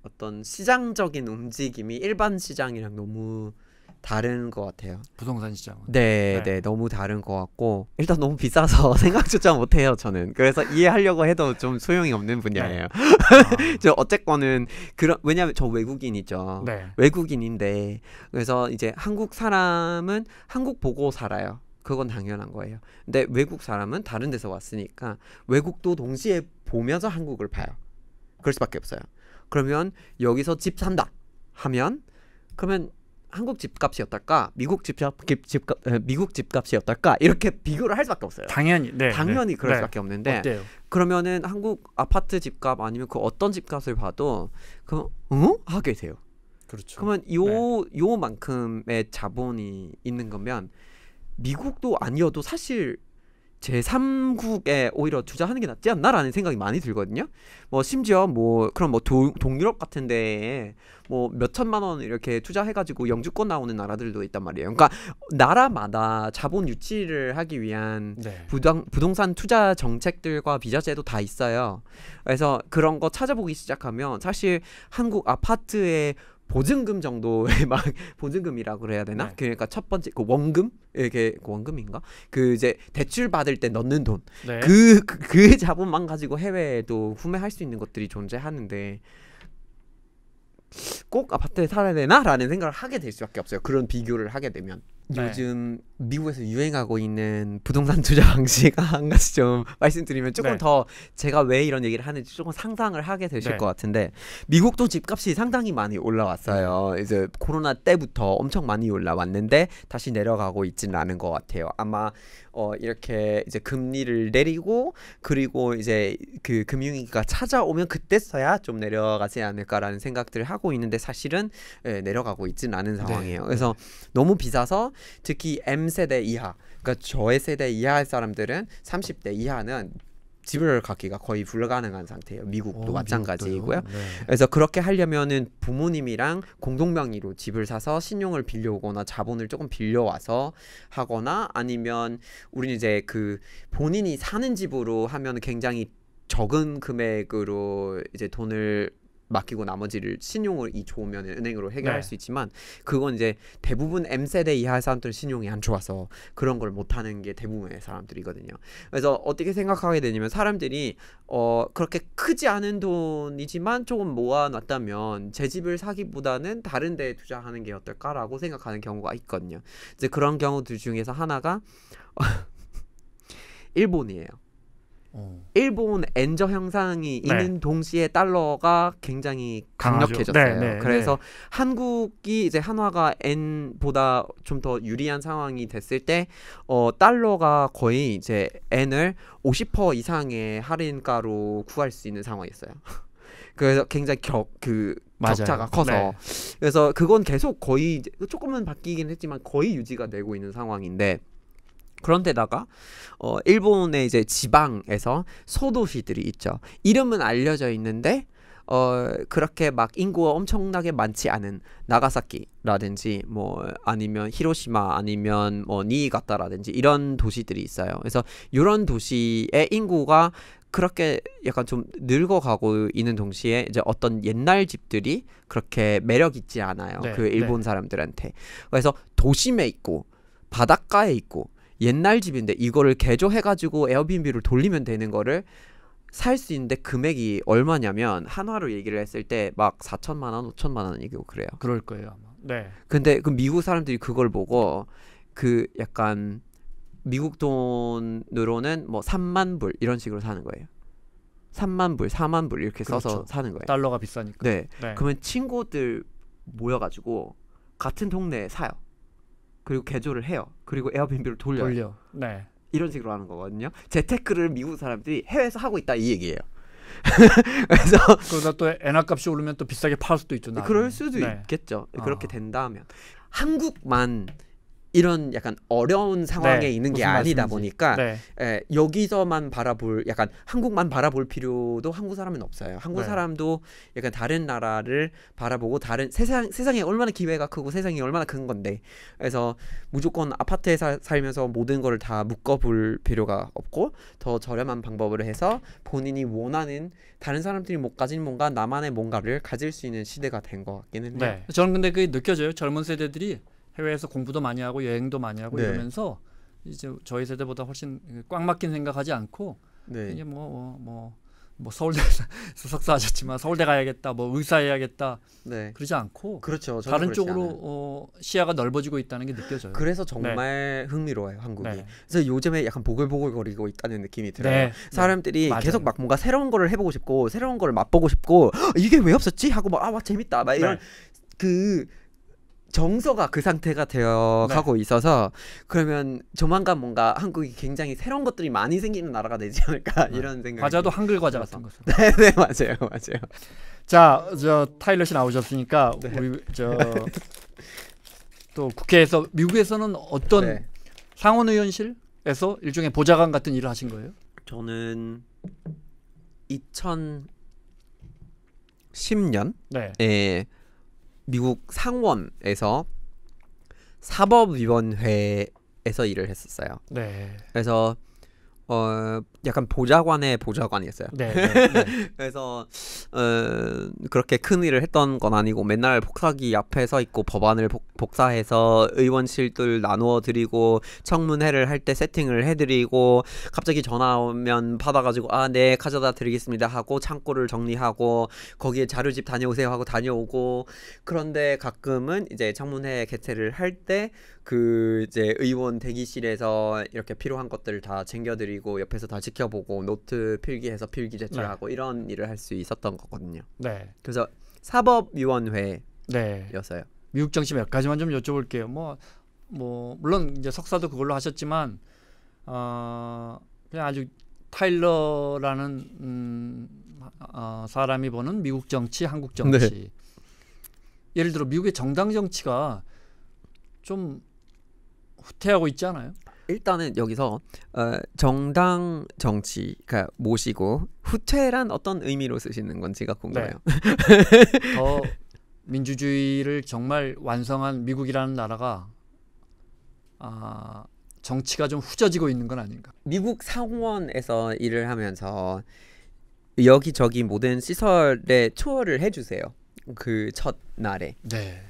어떤 시장적인 움직임이 일반 시장이랑 너무 다른 것 같아요. 부동산 시장. 네, 네, 네, 너무 다른 것 같고 일단 너무 비싸서 (laughs) 생각조차 못해요 저는. 그래서 이해하려고 해도 좀 소용이 없는 분야예요. 네. 아. (laughs) 저 어쨌거는 그런 왜냐면저 외국인이죠. 네. 외국인인데 그래서 이제 한국 사람은 한국 보고 살아요. 그건 당연한 거예요. 근데 외국 사람은 다른 데서 왔으니까 외국도 동시에 보면서 한국을 봐요. 그럴 수밖에 없어요. 그러면 여기서 집 산다 하면 그러면 한국 집값이 어떨까 미국 집값 집값 미국 집값이 어떨까 이렇게 비교를 할 수밖에 없어요. 당연히 네, 당연히 네, 그럴 네. 수밖에 없는데 어때요? 그러면은 한국 아파트 집값 아니면 그 어떤 집값을 봐도 그럼 응 하게 돼요. 그렇죠. 그러면 요 네. 요만큼의 자본이 있는 거면 미국도 아니어도 사실 제3국에 오히려 투자하는 게 낫지 않나라는 생각이 많이 들거든요. 뭐 심지어 뭐 그런 뭐 도, 동유럽 같은 데에 뭐 몇천만 원 이렇게 투자해 가지고 영주권 나오는 나라들도 있단 말이에요. 그러니까 나라마다 자본 유치를 하기 위한 네. 부동, 부동산 투자 정책들과 비자제도 다 있어요. 그래서 그런 거 찾아보기 시작하면 사실 한국 아파트의 보증금 정도의 (laughs) 막 보증금이라고 그래야 되나? 네. 그러니까 첫 번째 그 원금 이게 그 원금인가? 그 이제 대출 받을 때 넣는 돈. 네. 그, 그, 그 자본만 가지고 해외에도 구매할 수 있는 것들이 존재하는데 꼭 아파트에 살아야 되나라는 생각을 하게 될 수밖에 없어요. 그런 비교를 하게 되면. 네. 요즘 미국에서 유행하고 있는 부동산 투자 (laughs) 방식 한 가지 좀 말씀드리면 조금 네. 더 제가 왜 이런 얘기를 하는지 조금 상상을 하게 되실 네. 것 같은데 미국도 집값이 상당히 많이 올라왔어요. 음. 이제 코로나 때부터 엄청 많이 올라왔는데 다시 내려가고 있지는 않은 것 같아요. 아마 어 이렇게 이제 금리를 내리고 그리고 이제 그 금융위기가 찾아오면 그때서야 좀 내려가지 않을까라는 생각들을 하고 있는데 사실은 예, 내려가고 있지는 않은 네. 상황이에요. 네. 그래서 너무 비싸서 특히 M 세대 이하 그러니까 저의 세대 이하의 사람들은 30대 이하는 집을 갖기가 거의 불가능한 상태예요. 미국도 오, 어, 마찬가지이고요. 네. 그래서 그렇게 하려면은 부모님이랑 공동 명의로 집을 사서 신용을 빌려오거나 자본을 조금 빌려와서 하거나 아니면 우리는 이제 그 본인이 사는 집으로 하면 굉장히 적은 금액으로 이제 돈을 맡기고 나머지를 신용을 이 좋으면 은행으로 해결할 네. 수 있지만 그건 이제 대부분 M 세대 이하의 사람들 신용이 안 좋아서 그런 걸 못하는 게 대부분의 사람들이거든요. 그래서 어떻게 생각하게 되냐면 사람들이 어 그렇게 크지 않은 돈이지만 조금 모아놨다면 제 집을 사기보다는 다른 데에 투자하는 게 어떨까라고 생각하는 경우가 있거든요. 이제 그런 경우들 중에서 하나가 (laughs) 일본이에요. 어. 일본 엔저 현상이 네. 있는 동시에 달러가 굉장히 강력해졌어요. 네, 네, 네, 그래서 한국이 이제 한화가 엔보다 좀 더 유리한 상황이 됐을 때 어, 달러가 거의 이제 엔을 50% 이상의 할인가로 구할 수 있는 상황이었어요. (laughs) 그래서 굉장히 격그 격차가 커서 네. 그래서 그건 계속 거의 조금은 바뀌긴 했지만 거의 유지가 되고 있는 상황인데 그런데다가 어, 일본의 이제 지방에서 소도시들이 있죠. 이름은 알려져 있는데 어, 그렇게 막 인구가 엄청나게 많지 않은 나가사키라든지 뭐 아니면 히로시마 아니면 뭐 니이가타라든지 이런 도시들이 있어요. 그래서 이런 도시의 인구가 그렇게 약간 좀 늙어가고 있는 동시에 이제 어떤 옛날 집들이 그렇게 매력 있지 않아요. 네, 그 네. 일본 네. 사람들한테. 그래서 도심에 있고 바닷가에 있고 옛날 집인데 이거를 개조해가지고 에어비앤비를 돌리면 되는 거를 살 수 있는데 금액이 얼마냐면 한화로 얘기를 했을 때 막 4천만 원, 5천만 원 얘기고 그래요. 그럴 거예요 아마. 네. 근데 그 미국 사람들이 그걸 보고 그 약간 미국 돈으로는 뭐 3만 불 이런 식으로 사는 거예요. 3만 불, 4만 불 이렇게 그렇죠. 써서 사는 거예요. 달러가 비싸니까. 네. 네. 그러면 친구들 모여가지고 같은 동네에 사요. 그리고 개조를 해요. 그리고 에어비앤비를돌려 돌려. 네. 이런 식으로 하는 거거든요. 재테크를 미국 사람들이 해외에서 하고 있다 이 얘기예요. (laughs) 그래서 그러다 또 엔화 값이 오르면 또 비싸게 팔 수도 있죠. 네, 나중에. 그럴 수도 네. 있겠죠. 어. 그렇게 된다면 한국만 이런 약간 어려운 상황에 네, 있는 게 아니다 말씀인지. 보니까 네. 에, 예, 여기서만 바라볼 약간 한국만 바라볼 필요도 한국 사람은 없어요. 한국 네. 사람도 약간 다른 나라를 바라보고 다른 세상 세상에 얼마나 기회가 크고 세상이 얼마나 큰 건데 그래서 무조건 아파트에 사, 살면서 모든 걸다 묶어볼 필요가 없고 더 저렴한 방법으로 해서 본인이 원하는 다른 사람들이 못 뭐 가진 뭔가 나만의 뭔가를 가질 수 있는 시대가 된 것 같기는 해요. 네. 저는 근데 그게 느껴져요. 젊은 세대들이 해외에서 공부도 많이 하고 여행도 많이 하고 네. 이러면서 이제 저희 세대보다 훨씬 꽉 막힌 생각하지 않고 네. 이게 뭐뭐 어, 뭐, 뭐, 서울대 (laughs) 석사 하셨지만 서울대 가야겠다 뭐 의사 해야겠다 네. 그러지 않고 그렇죠 다른 쪽으로 어, 시야가 넓어지고 있다는 게 느껴져요. 그래서 네. 정말 네. 흥미로워요 한국이. 네. 그래서 요즘에 약간 보글보글거리고 있다는 느낌이 들어요. 네. 네. 사람들이 계속 막 뭔가 새로운 거를 해보고 싶고 새로운 거를 맛보고 싶고 이게 왜 없었지 하고 막아막 아, 막 재밌다 막 이런 그 정서가 그 상태가 되어 네. 가고 있어서 그러면 조만간 뭔가 한국이 굉장히 새로운 것들이 많이 생기는 나라가 되지 않을까 네. 이런 생각이 과자도 한글 과자 같은 거죠. 네, (laughs) 네 맞아요, 맞아요. 자, 저 타일러 씨 나오셨으니까 네. 우리 저 또 국회에서 미국에서는 어떤 네. 상원 의원실에서 일종의 보좌관 같은 일을 하신 거예요? 저는 2010년 네. 미국 상원에서 사법위원회에서 일을 했었어요. 네. 그래서 어 약간 보좌관의 보좌관이었어요. 네. 네, 네. (laughs) 그래서 어, 그렇게 큰 일을 했던 건 아니고 맨날 복사기 앞에 서 있고 법안을 복, 사해서 의원실들 나누어 드리고 청문회를 할 때 세팅을 해드리고 갑자기 전화 오면 받아가지고 아 네 가져다 드리겠습니다 하고 창고를 정리하고 거기에 자료집 다녀오세요 하고 다녀오고 그런데 가끔은 이제 청문회 개최를 할 때 그 이제 의원 대기실에서 이렇게 필요한 것들을 다 챙겨드리고 옆에서 다 지켜보고 노트 필기해서 필기 제출하고 네. 이런 일을 할 수 있었던 거거든요. 네. 그래서 사법위원회였어요. 네. 미국 정치 몇 가지만 좀 여쭤볼게요. 뭐, 뭐 물론 이제 석사도 그걸로 하셨지만 어, 그냥 아주 타일러라는 음, 어, 사람이 보는 미국 정치, 한국 정치. 네. 예를 들어 미국의 정당 정치가 좀 후퇴하고 있지 않아요? 일단은 여기서 어, 정당 정치 그러니까 모시고 후퇴란 어떤 의미로 쓰시는 건지가 궁금해요. 네. (laughs) 더 민주주의를 정말 완성한 미국이라는 나라가 아, 정치가 좀 후져지고 있는 건 아닌가. 미국 상원에서 일을 하면서 여기저기 모든 시설에 초월을 해주세요. 그첫 날에. 네.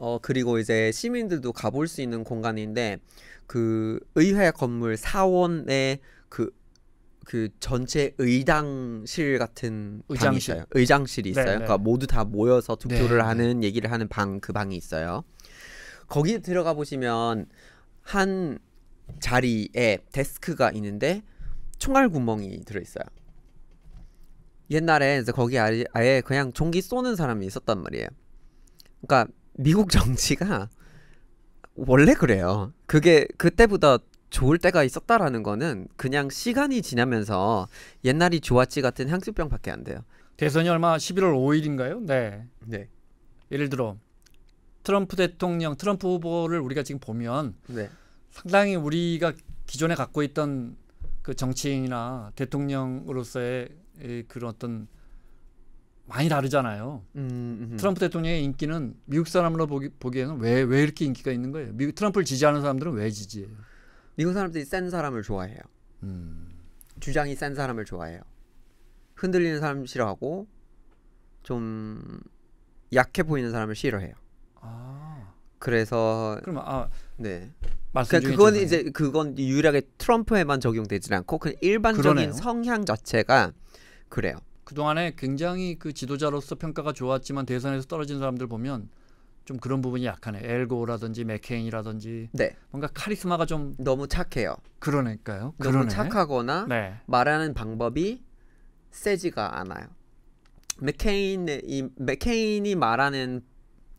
어, 그리고 이제 시민들도 가볼 수 있는 공간인데 그 의회 건물 사원의 그그 그 전체 의장실 같은 의장실. 있어요. 의장실이 네, 있어요. 네 그러니까 모두 다 모여서 투표를 네, 네. 하는 얘기를 하는 방 그 방이 있어요. 거기 들어가 보시면 한 자리에 데스크가 있는데 총알 구멍이 들어 있어요. 옛날에 이제 거기 아예 그냥 종기 쏘는 사람이 있었단 말이에요. 그러니까 미국 정치가 원래 그래요. 그게 그때보다 좋을 때가 있었다라는 거는 그냥 시간이 지나면서 옛날이 좋았지 같은 향수병밖에 안 돼요. 대선이 얼마 11월 5일인가요? 네. 네. 예를 들어 트럼프 대통령, 트럼프 후보를 우리가 지금 보면 네. 상당히 우리가 기존에 갖고 있던 그 정치인이나 대통령으로서의 그런 어떤 많이 다르잖아요. 음, 음, 트럼프 대통령의 인기는 미국 사람으로 보기, 에는 왜, 왜 이렇게 인기가 있는 거예요? 미국 트럼프를 지지하는 사람들은 왜 지지해요? 미국 사람들이 센 사람을 좋아해요. 음. 주장이 센 사람을 좋아해요. 흔들리는 사람 싫어하고 좀 약해 보이는 사람을 싫어해요. 아. 그래서 그럼 아 네. 그러니까 그건 이제 그건 유일하게 트럼프에만 적용되지 않고 그냥 일반적인 그러네요. 성향 자체가 그래요. 그동안에 굉장히 그 지도자로서 평가가 좋았지만 대선에서 떨어진 사람들 보면 좀 그런 부분이 약하네. 엘고라든지 맥케인이라든지 네. 뭔가 카리스마가 좀 너무 착해요. 그러니까요. 너무 그러네. 착하거나 네. 말하는 방법이 세지가 않아요. 맥케인이 맥케인이 말하는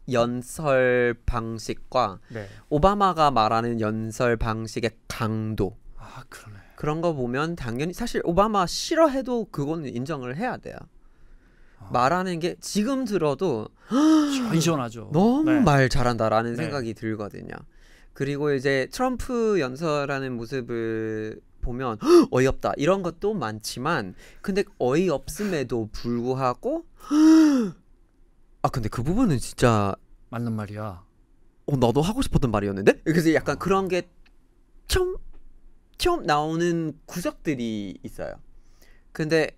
연설 방식과 네. 오바마가 말하는 연설 방식의 강도 아 그러네 그런 거 보면 당연히 사실 오바마 싫어해도 그거는 인정을 해야 돼요. 아. 말하는 게 지금 들어도 (gasps) 시원하죠 너무 네. 말 잘한다라는 네. 생각이 들거든요. 그리고 이제 트럼프 연설하는 모습을 보면 (gasps) 어이없다 이런 것도 많지만 근데 어이없음에도 불구하고 (gasps) 아 근데 그 부분은 진짜 맞는 말이야. 어 나도 하고 싶었던 말이었는데 그래서 약간 어. 그런 게 참. 처음 나오는 구석들이 있어요. 근데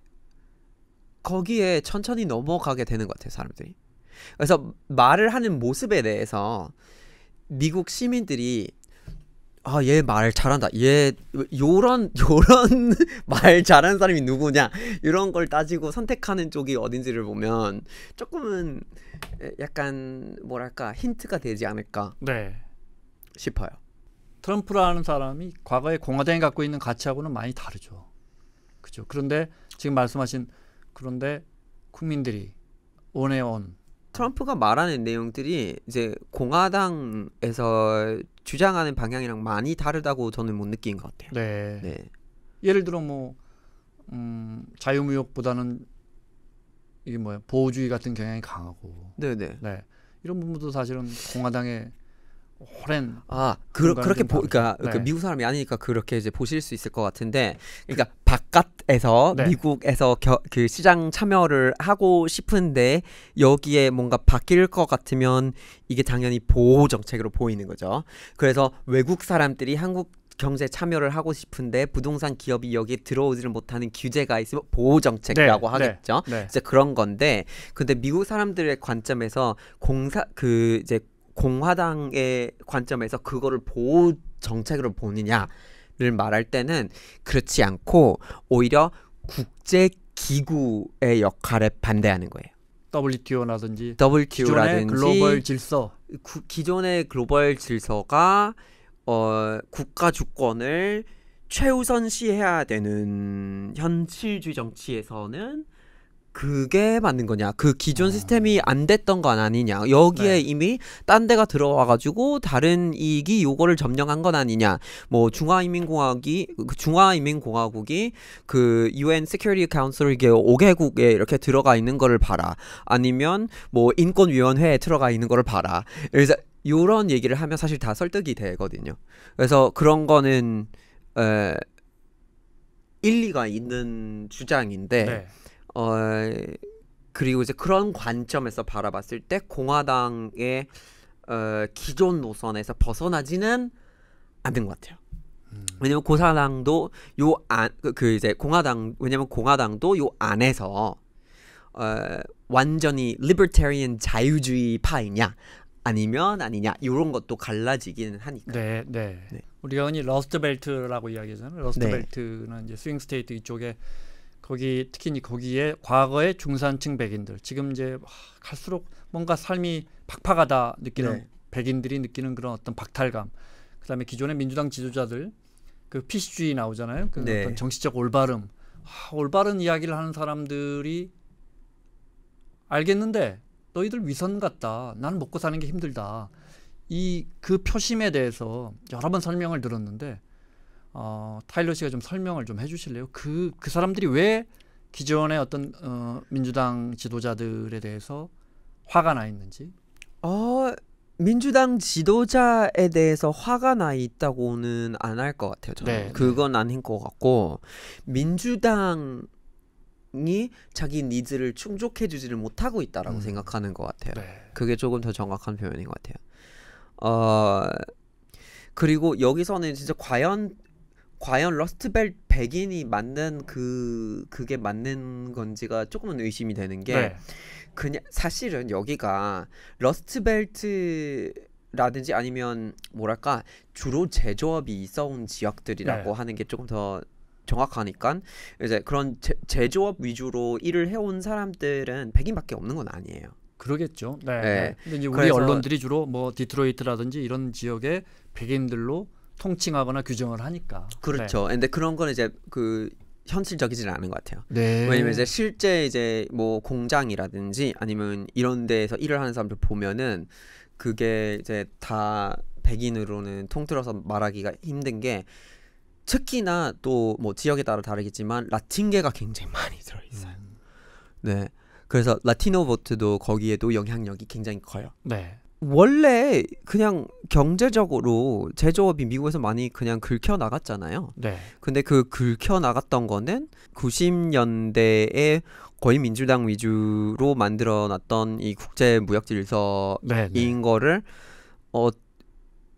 거기에 천천히 넘어가게 되는 것 같아요, 사람들이. 그래서 말을 하는 모습에 대해서 미국 시민들이 아, 얘 말 잘한다. 얘 요런 요런 (laughs) 말 잘하는 사람이 누구냐? 이런 걸 따지고 선택하는 쪽이 어딘지를 보면 조금은 약간 뭐랄까 힌트가 되지 않을까 네. 싶어요. 트럼프라는 사람이 과거에 공화당이 갖고 있는 가치하고는 많이 다르죠. 그죠. 그런데 지금 말씀하신 그런데 국민들이 원해온 트럼프가 말하는 내용들이 이제 공화당에서 주장하는 방향이랑 많이 다르다고 저는 못 느낀 것 같아요. 네. 네. 예를 들어 뭐 음, 자유무역보다는 이게 뭐야 보호주의 같은 경향이 강하고. 네네. 네. 네. 이런 부분도 사실은 공화당의 오랜 아 그, 그렇게 보, 그러니까, 그러니까 네. 미국 사람이 아니니까 그렇게 이제 보실 수 있을 것 같은데 그러니까 바깥에서 네. 미국에서 겨, 그 시장 참여를 하고 싶은데 여기에 뭔가 바뀔 것 같으면 이게 당연히 보호 정책으로 보이는 거죠. 그래서 외국 사람들이 한국 경제 참여를 하고 싶은데 부동산 기업이 여기에 들어오지를 못하는 규제가 있으면 보호 정책이라고 네, 네 하겠죠. 네, 네. 이제 그런 건데 근데 미국 사람들의 관점에서 공사 그 이제 공화당의 관점에서 그거를 보호 정책으로 보느냐를 말할 때는 그렇지 않고 오히려 국제 기구의 역할에 반대하는 거예요. WTO라든지 WTO라든지 글로벌 질서 구, 기존의 글로벌 질서가 어, 국가 주권을 최우선시해야 되는 현실주의 정치에서는 그게 맞는 거냐? 그 기존 아. 시스템이 안 됐던 건 아니냐? 여기에 네. 이미 딴 데가 들어와가지고 다른 이익이 요거를 점령한 건 아니냐? 뭐 중화인민공화국이 그 중화인민공화국이 그 유엔 s 큐리티 카운슬 y c o u 5개국에 이렇게 들어가 있는 거를 봐라. 아니면 뭐 인권위원회에 들어가 있는 거를 봐라. 그래서 요런 얘기를 하면 사실 다 설득이 되거든요. 그래서 그런 거는 에, 일리가 있는 주장인데. 네. 어 그리고 이제 그런 관점에서 바라봤을 때 공화당의 어, 기존 노선에서 벗어나지는 않는 것 같아요. 음. 왜냐면 고사당도 요안그그 그 이제 공화당 왜냐면 공화당도 요 안에서 어, 완전히 리버테리언 자유주의 파이냐 아니면 아니냐 이런 것도 갈라지기는 하니까. 네, 네. 네. 우리가 흔히 러스트벨트라고 이야기하잖아요. 네. 러스트벨트는 네. 이제 스윙 스테이트 이쪽에 거기 특히 거기에 과거의 중산층 백인들 지금 이제 갈수록 뭔가 삶이 팍팍하다 느끼는 네. 백인들이 느끼는 그런 어떤 박탈감 그다음에 기존의 민주당 지도자들 그 피시주의 나오잖아요 그 네. 어떤 정치적 올바름 하, 아, 올바른 이야기를 하는 사람들이 알겠는데 너희들 위선 같다 나는 먹고 사는 게 힘들다 이 그 표심에 대해서 여러 번 설명을 들었는데 어, 타일러 씨가 좀 설명을 좀 해주실래요? 그, 그 사람들이 왜 기존의 어떤 어, 민주당 지도자들에 대해서 화가 나 있는지? 어, 민주당 지도자에 대해서 화가 나 있다고는 안 할 것 같아요. 저는 네, 네. 그건 네. 아닌 것 같고 민주당이 자기 니즈를 충족해주지를 못하고 있다라고 음. 생각하는 것 같아요. 네. 그게 조금 더 정확한 표현인 것 같아요. 어 그리고 여기서는 진짜 과연 과연 러스트벨 백인이 맞는 그 그게 맞는 건지가 조금은 의심이 되는 게 네. 그냥 사실은 여기가 러스트벨트 라든지 아니면 뭐랄까 주로 제조업이 있어온 지역들이라고 네. 하는 게 조금 더 정확하니까 이제 그런 제, 조업 위주로 일을 해온 사람들은 백인밖에 없는 건 아니에요. 그러겠죠. 네. 네. 근데 이제 우리 언론들이 주로 뭐 디트로이트라든지 이런 지역의 백인들로 통칭하거나 규정을 하니까. 그렇죠. 네. 근데 그런 건 이제 그현실적이지는 않은 것 같아요. 네. 왜냐면 이제 실제 이제 뭐 공장이라든지 아니면 이런 데에서 일을 하는 사람들 보면은 그게 이제 다 백인으로는 통틀어서 말하기가 힘든 게 특히나 또 뭐 지역에 따라 다르겠지만 라틴계가 굉장히 많이 들어 있어요. 음. 네. 그래서 라티노 보트도 거기에도 영향력이 굉장히 커요. 네. 원래 그냥 경제적으로 제조업이 미국에서 많이 그냥 긁혀 나갔잖아요. 네. 근데 그 긁혀 나갔던 거는 90년대에 거의 민주당 위주로 만들어 놨던 이 국제 무역 질서인 네, 네. 거를 어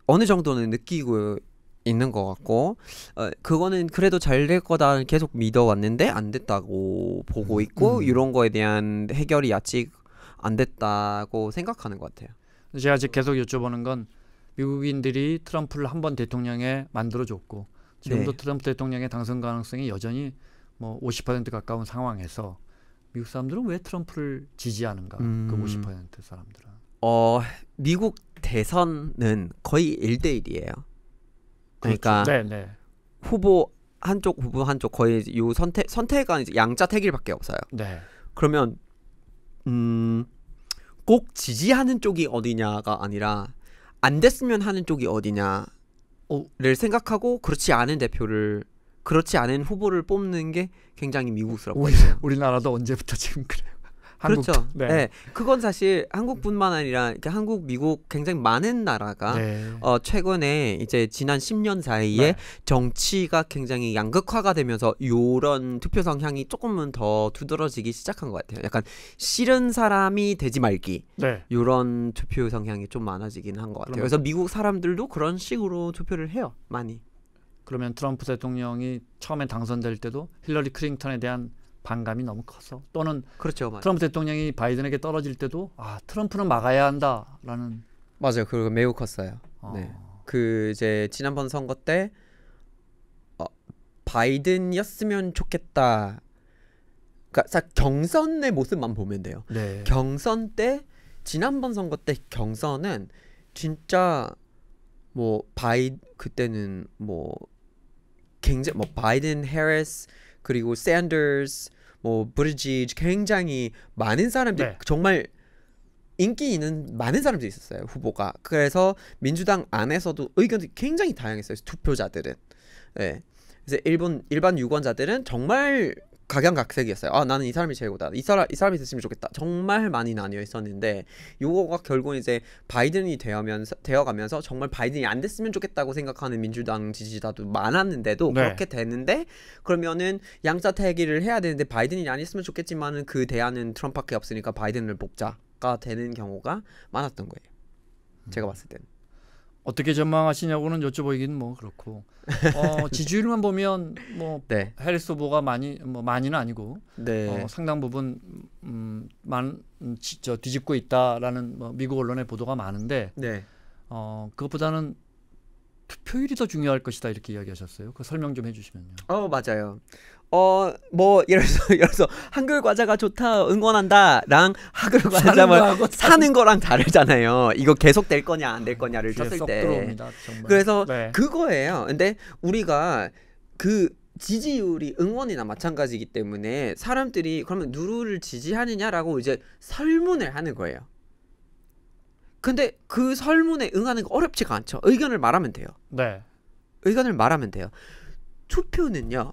어느 정도는 느끼고 있는 것 같고 어, 그거는 그래도 잘 될 거다 계속 믿어왔는데 안 됐다고 보고 음, 있고 음. 이런 거에 대한 해결이 아직 안 됐다고 생각하는 것 같아요. 제가 지금 계속 여쭤보는 건 미국인들이 트럼프를 한 번 대통령에 만들어줬고 지금도 네. 트럼프 대통령의 당선 가능성이 여전히 뭐 50% 가까운 상황에서 미국 사람들은 왜 트럼프를 지지하는가? 그 음. 그50% 사람들은. 어, 미국 대선은 거의 1대 1이에요. 그러니까 그렇죠. 네, 네. 후보 한쪽 후보 한쪽 거의 요 선택 선택은 양자 택일밖에 없어요. 네. 그러면 음꼭 지지하는 쪽이 어디냐가 아니라 안 됐으면 하는 쪽이 어디냐를 어, 생각하고 그렇지 않은 대표를 그렇지 않은 후보를 뽑는 게 굉장히 미국스럽거든요. 우리나라도 언제부터 지금 그래요. 한국, 그렇죠. 네. 네. 그건 사실 한국뿐만 아니라 한국, 미국 굉장히 많은 나라가 네. 어, 최근에 이제 지난 10년 사이에 네. 정치가 굉장히 양극화가 되면서 이런 투표 성향이 조금은 더 두드러지기 시작한 것 같아요. 약간 싫은 사람이 되지 말기 이런 네. 투표 성향이 좀 많아지긴 한 것 같아요. 그래서 미국 사람들도 그런 식으로 투표를 해요. 많이. 그러면 트럼프 대통령이 처음에 당선될 때도 힐러리 클린턴에 대한 반감이 너무 커서 또는 그렇죠, 트럼프 대통령이 바이든에게 떨어질 때도 아 트럼프는 막아야 한다라는 맞아요. 그리고 매우 컸어요. 아. 네. 그 이제 지난번 선거 때 어, 바이든이었으면 좋겠다. 그러니까 경선의 모습만 보면 돼요. 네. 경선 때 지난번 선거 때 경선은 진짜 뭐 바이 그때는 뭐 굉장히 뭐 바이든, 해리스 그리고 샌더스, 뭐 브리지 굉장히 많은 사람들이 네. 정말 인기 있는 많은 사람들이 있었어요 후보가 그래서 민주당 안에서도 의견이 굉장히 다양했어요 투표자들은 네. 그래서 일본 일반 유권자들은 정말 각양각색이었어요. 아 나는 이 사람이 최고다. 이 사람 이 사람이 됐으면 좋겠다. 정말 많이 나뉘어 있었는데 요거가 결국 이제 바이든이 되어면서 되어가면서 정말 바이든이 안 됐으면 좋겠다고 생각하는 민주당 지지자도 많았는데도 네. 그렇게 되는데 그러면은 양자 태기를 해야 되는데 바이든이 안 했으면 좋겠지만은 그 대안은 트럼프밖에 없으니까 바이든을 뽑자가 되는 경우가 많았던 거예요. 음. 제가 봤을 때는. 어떻게 전망하시냐고는 여쭤보기는 뭐 그렇고 어, (laughs) 지지율만 보면 뭐 네. 헬스 후보가 많이 뭐 많이는 아니고 네. 어, 상당 부분 음, 만, 음, 지, 저, 뒤집고 있다라는 뭐 미국 언론의 보도가 많은데 네. 어, 그것보다는 투표율이 더 중요할 것이다 이렇게 이야기하셨어요. 그 설명 좀 해주시면요. 어 맞아요. 어뭐 예를 들어서 예를 들어서 한글 과자가 좋다 응원한다랑 한글 과자만 사는, 사는 거랑 다르잖아요. 이거 계속 될 거냐 안 될 거냐를 쳤을 때. 들어옵니다, 그래서 네. 그거예요. 근데 우리가 그 지지율이 응원이나 마찬가지이기 때문에 사람들이 그러면 누구를 지지하느냐라고 이제 설문을 하는 거예요. 근데 그 설문에 응하는 거 어렵지가 않죠. 의견을 말하면 돼요. 네. 의견을 말하면 돼요. 투표는요.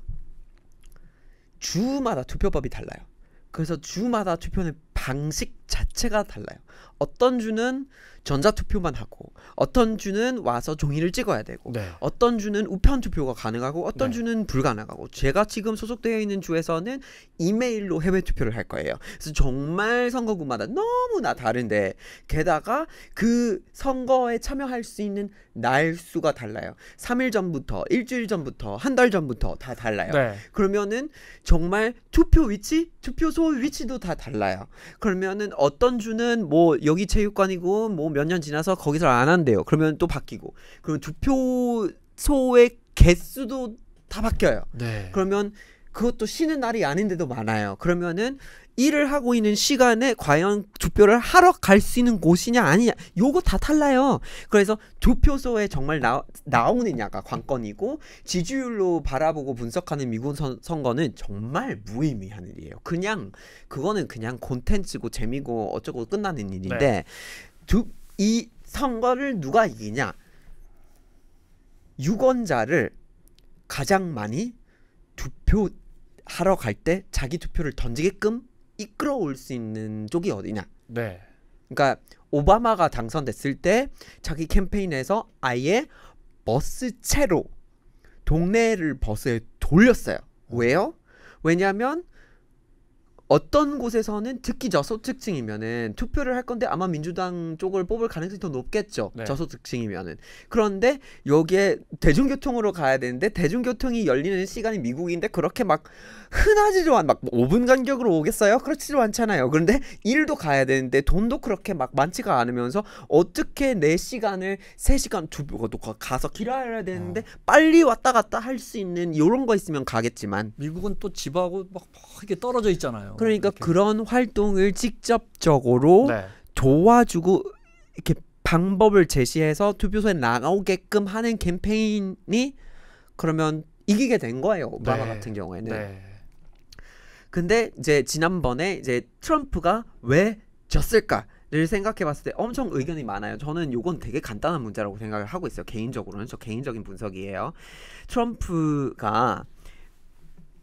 주마다 투표법이 달라요. 그래서 주마다 투표는 방식 자체가 달라요. 어떤 주는 전자투표만 하고 어떤 주는 와서 종이를 찍어야 되고 네. 어떤 주는 우편 투표가 가능하고 어떤 네. 주는 불가능하고 제가 지금 소속되어 있는 주에서는 이메일로 해외 투표를 할 거예요. 그래서 정말 선거구마다 너무나 다른데 게다가 그 선거에 참여할 수 있는 날수가 달라요. 3일 전부터 일주일 전부터 한 달 전부터 다 달라요. 네. 그러면은 정말 투표 위치, 투표소 위치도 다 달라요. 그러면은 어떤 주는 뭐 여기 체육관이고 뭐 몇 년 지나서 거기서 안 한대요. 그러면 또 바뀌고. 그러면 투표소의 개수도 다 바뀌어요. 네. 그러면 그것도 쉬는 날이 아닌데도 많아요. 그러면은 일을 하고 있는 시간에 과연 투표를 하러 갈 수 있는 곳이냐 아니냐 요거 다 달라요. 그래서 투표소에 정말 나, 나오느냐가 관건이고 지지율로 바라보고 분석하는 미군 선, 선거는 정말 무의미한 일이에요. 그냥 그거는 그냥 콘텐츠고 재미고 어쩌고 끝나는 일인데 네. 두, 이 선거를 누가 이기냐 유권자를 가장 많이 투표 하러 갈 때 자기 투표를 던지게끔 이끌어올 수 있는 쪽이 어디냐. 네. 그러니까 오바마가 당선됐을 때 자기 캠페인에서 아예 버스채로 동네를 버스에 돌렸어요. 왜요? 왜냐하면 어떤 곳에서는 특히 저소득층이면은 투표를 할 건데 아마 민주당 쪽을 뽑을 가능성이 더 높겠죠. 네. 저소득층이면은. 그런데 여기에 대중교통으로 가야 되는데 대중교통이 열리는 시간이 미국인데 그렇게 막 흔하지도 않, 막 5분 간격으로 오겠어요? 그렇지도 않잖아요. 그런데 일도 가야 되는데 돈도 그렇게 막 많지가 않으면서 어떻게 내 시간을 3시간 두, 가서 길어야 되는데 어. 빨리 왔다 갔다 할 수 있는 이런 거 있으면 가겠지만 미국은 또 집하고 막, 이렇게 떨어져 있잖아요. 그러니까 이렇게. 그런 활동을 직접적으로 네. 도와주고 이렇게 방법을 제시해서 투표소에 나오게끔 가 하는 캠페인이 그러면 이기게 된 거예요. 오바마 네. 같은 경우에는. 네. 근데 이제 지난번에 이제 트럼프가 왜 졌을까? 를 생각해 봤을 때 엄청 의견이 많아요. 저는 요건 되게 간단한 문제라고 생각을 하고 있어요. 개인적으로는. 저 개인적인 분석이에요. 트럼프가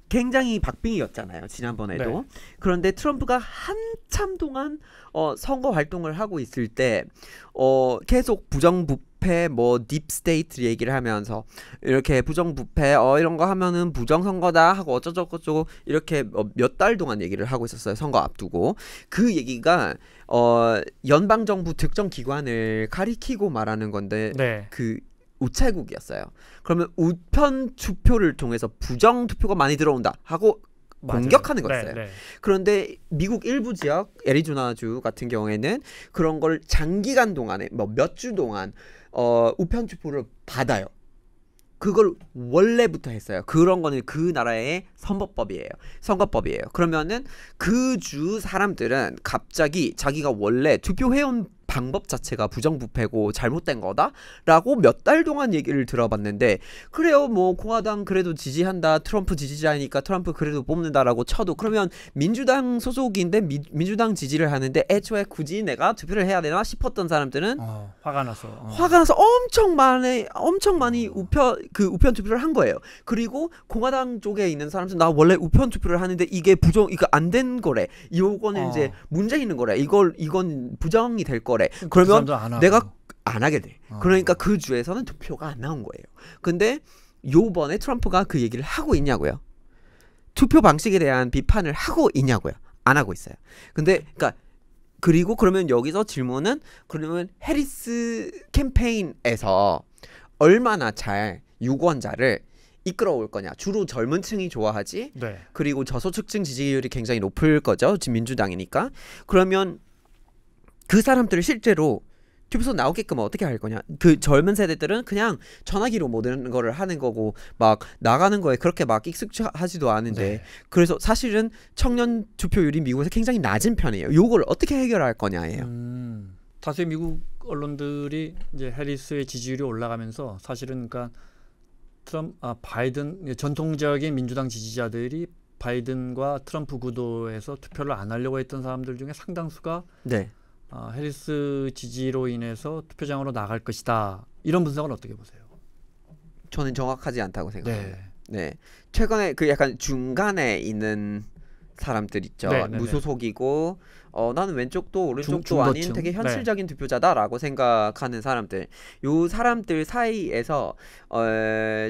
굉장히 박빙이었잖아요 지난번에도 네. 그런데 트럼프가 한참 동안 어, 선거 활동을 하고 있을 때 어, 계속 부정부 부패 뭐 딥스테이트 얘기를 하면서 이렇게 부정부패 어 이런 거 하면은 부정선거다 하고 어쩌고저쩌고 이렇게 어, 몇달 동안 얘기를 하고 있었어요 선거 앞두고 그 얘기가 어 연방정부 특정 기관을 가리키고 말하는 건데 네. 그 우체국이었어요 그러면 우편 투표를 통해서 부정 투표가 많이 들어온다 하고 공격하는 맞아요. 네, 거였어요. 네, 네. 그런데 미국 일부 지역 애리조나주 같은 경우에는 그런 걸 장기간 동안에 뭐 몇 주 동안 어, 우편 투표를 받아요. 그걸 원래부터 했어요. 그런 거는 그 나라의 선거법이에요. 선거법이에요. 그러면은 그 주 사람들은 갑자기 자기가 원래 투표회원 방법 자체가 부정부패고 잘못된 거다라고 몇 달 동안 얘기를 들어봤는데 그래요 뭐 공화당 그래도 지지한다 트럼프 지지자이니까 트럼프 그래도 뽑는다라고 쳐도 그러면 민주당 소속인데 미, 민주당 지지를 하는데 애초에 굳이 내가 투표를 해야 되나 싶었던 사람들은 어, 화가 나서 어. 화가 나서 엄청 많이 엄청 많이 우편 그 우편 투표를 한 거예요 그리고 공화당 쪽에 있는 사람들은 나 원래 우편 투표를 하는데 이게 부정 이거 안 된 거래 이거는 어. 이제 문제 있는 거래 이걸 이건 부정이 될 거래 거래. 그 그러면 그 내가 안 하게 돼. 어. 그러니까 그 주에서는 투표가 안 나온 거예요. 근데 요번에 트럼프가 그 얘기를 하고 있냐고요. 투표 방식에 대한 비판을 하고 있냐고요. 안 하고 있어요. 근데 그러니까 그리고 그러면 여기서 질문은 그러면 해리스 캠페인에서 얼마나 잘 유권자를 이끌어올 거냐. 주로 젊은 층이 좋아하지. 네. 그리고 저소득층 지지율이 굉장히 높을 거죠. 지금 민주당이니까. 그러면 그 사람들을 실제로 튜브에서 나오게끔 어떻게 할 거냐? 그 젊은 세대들은 그냥 전화기로 모든 거를 하는 거고 막 나가는 거에 그렇게 막 익숙하지도 않은데 네. 그래서 사실은 청년 투표율이 미국에서 굉장히 낮은 편이에요. 요걸 어떻게 해결할 거냐예요. 음, 다수 미국 언론들이 이제 해리스의 지지율이 올라가면서 사실은 그러니까 트럼 아 바이든 전통적인 민주당 지지자들이 바이든과 트럼프 구도에서 투표를 안 하려고 했던 사람들 중에 상당수가 네. 어, 해리스 지지로 인해서 투표장으로 나갈 것이다. 이런 분석은 어떻게 보세요? 저는 정확하지 않다고 생각합니다. 네. 네. 최근에 그 약간 중간에 있는 사람들 있죠. 네, 네, 네. 무소속이고 어 나는 왼쪽도 오른쪽도 아닌 되게 네. 현실적인 네. 투표자다라고 생각하는 사람들 요 사람들 사이에서 어,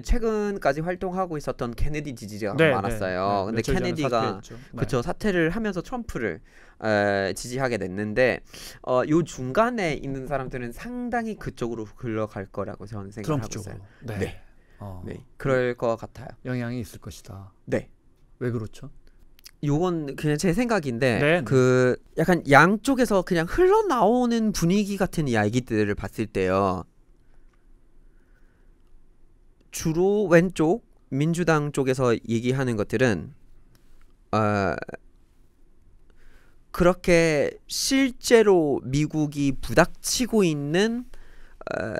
최근까지 활동하고 있었던 케네디 지지자가 네, 네. 많았어요. 네, 근데 케네디가 네. 그쵸 사퇴를 하면서 트럼프를 에, 어, 지지하게 됐는데 어, 요 중간에 있는 사람들은 상당히 그쪽으로 흘러갈 거라고 저는 생각하고 있어요. 네. 네. 어. 네. 그럴 것 같아요. 영향이 있을 것이다. 네. 왜 그렇죠? 요건 그냥 제 생각인데 네, 네. 그 약간 양쪽에서 그냥 흘러나오는 분위기 같은 이야기들을 봤을 때요. 주로 왼쪽 민주당 쪽에서 얘기하는 것들은 어, 그렇게 실제로 미국이 부닥치고 있는 어,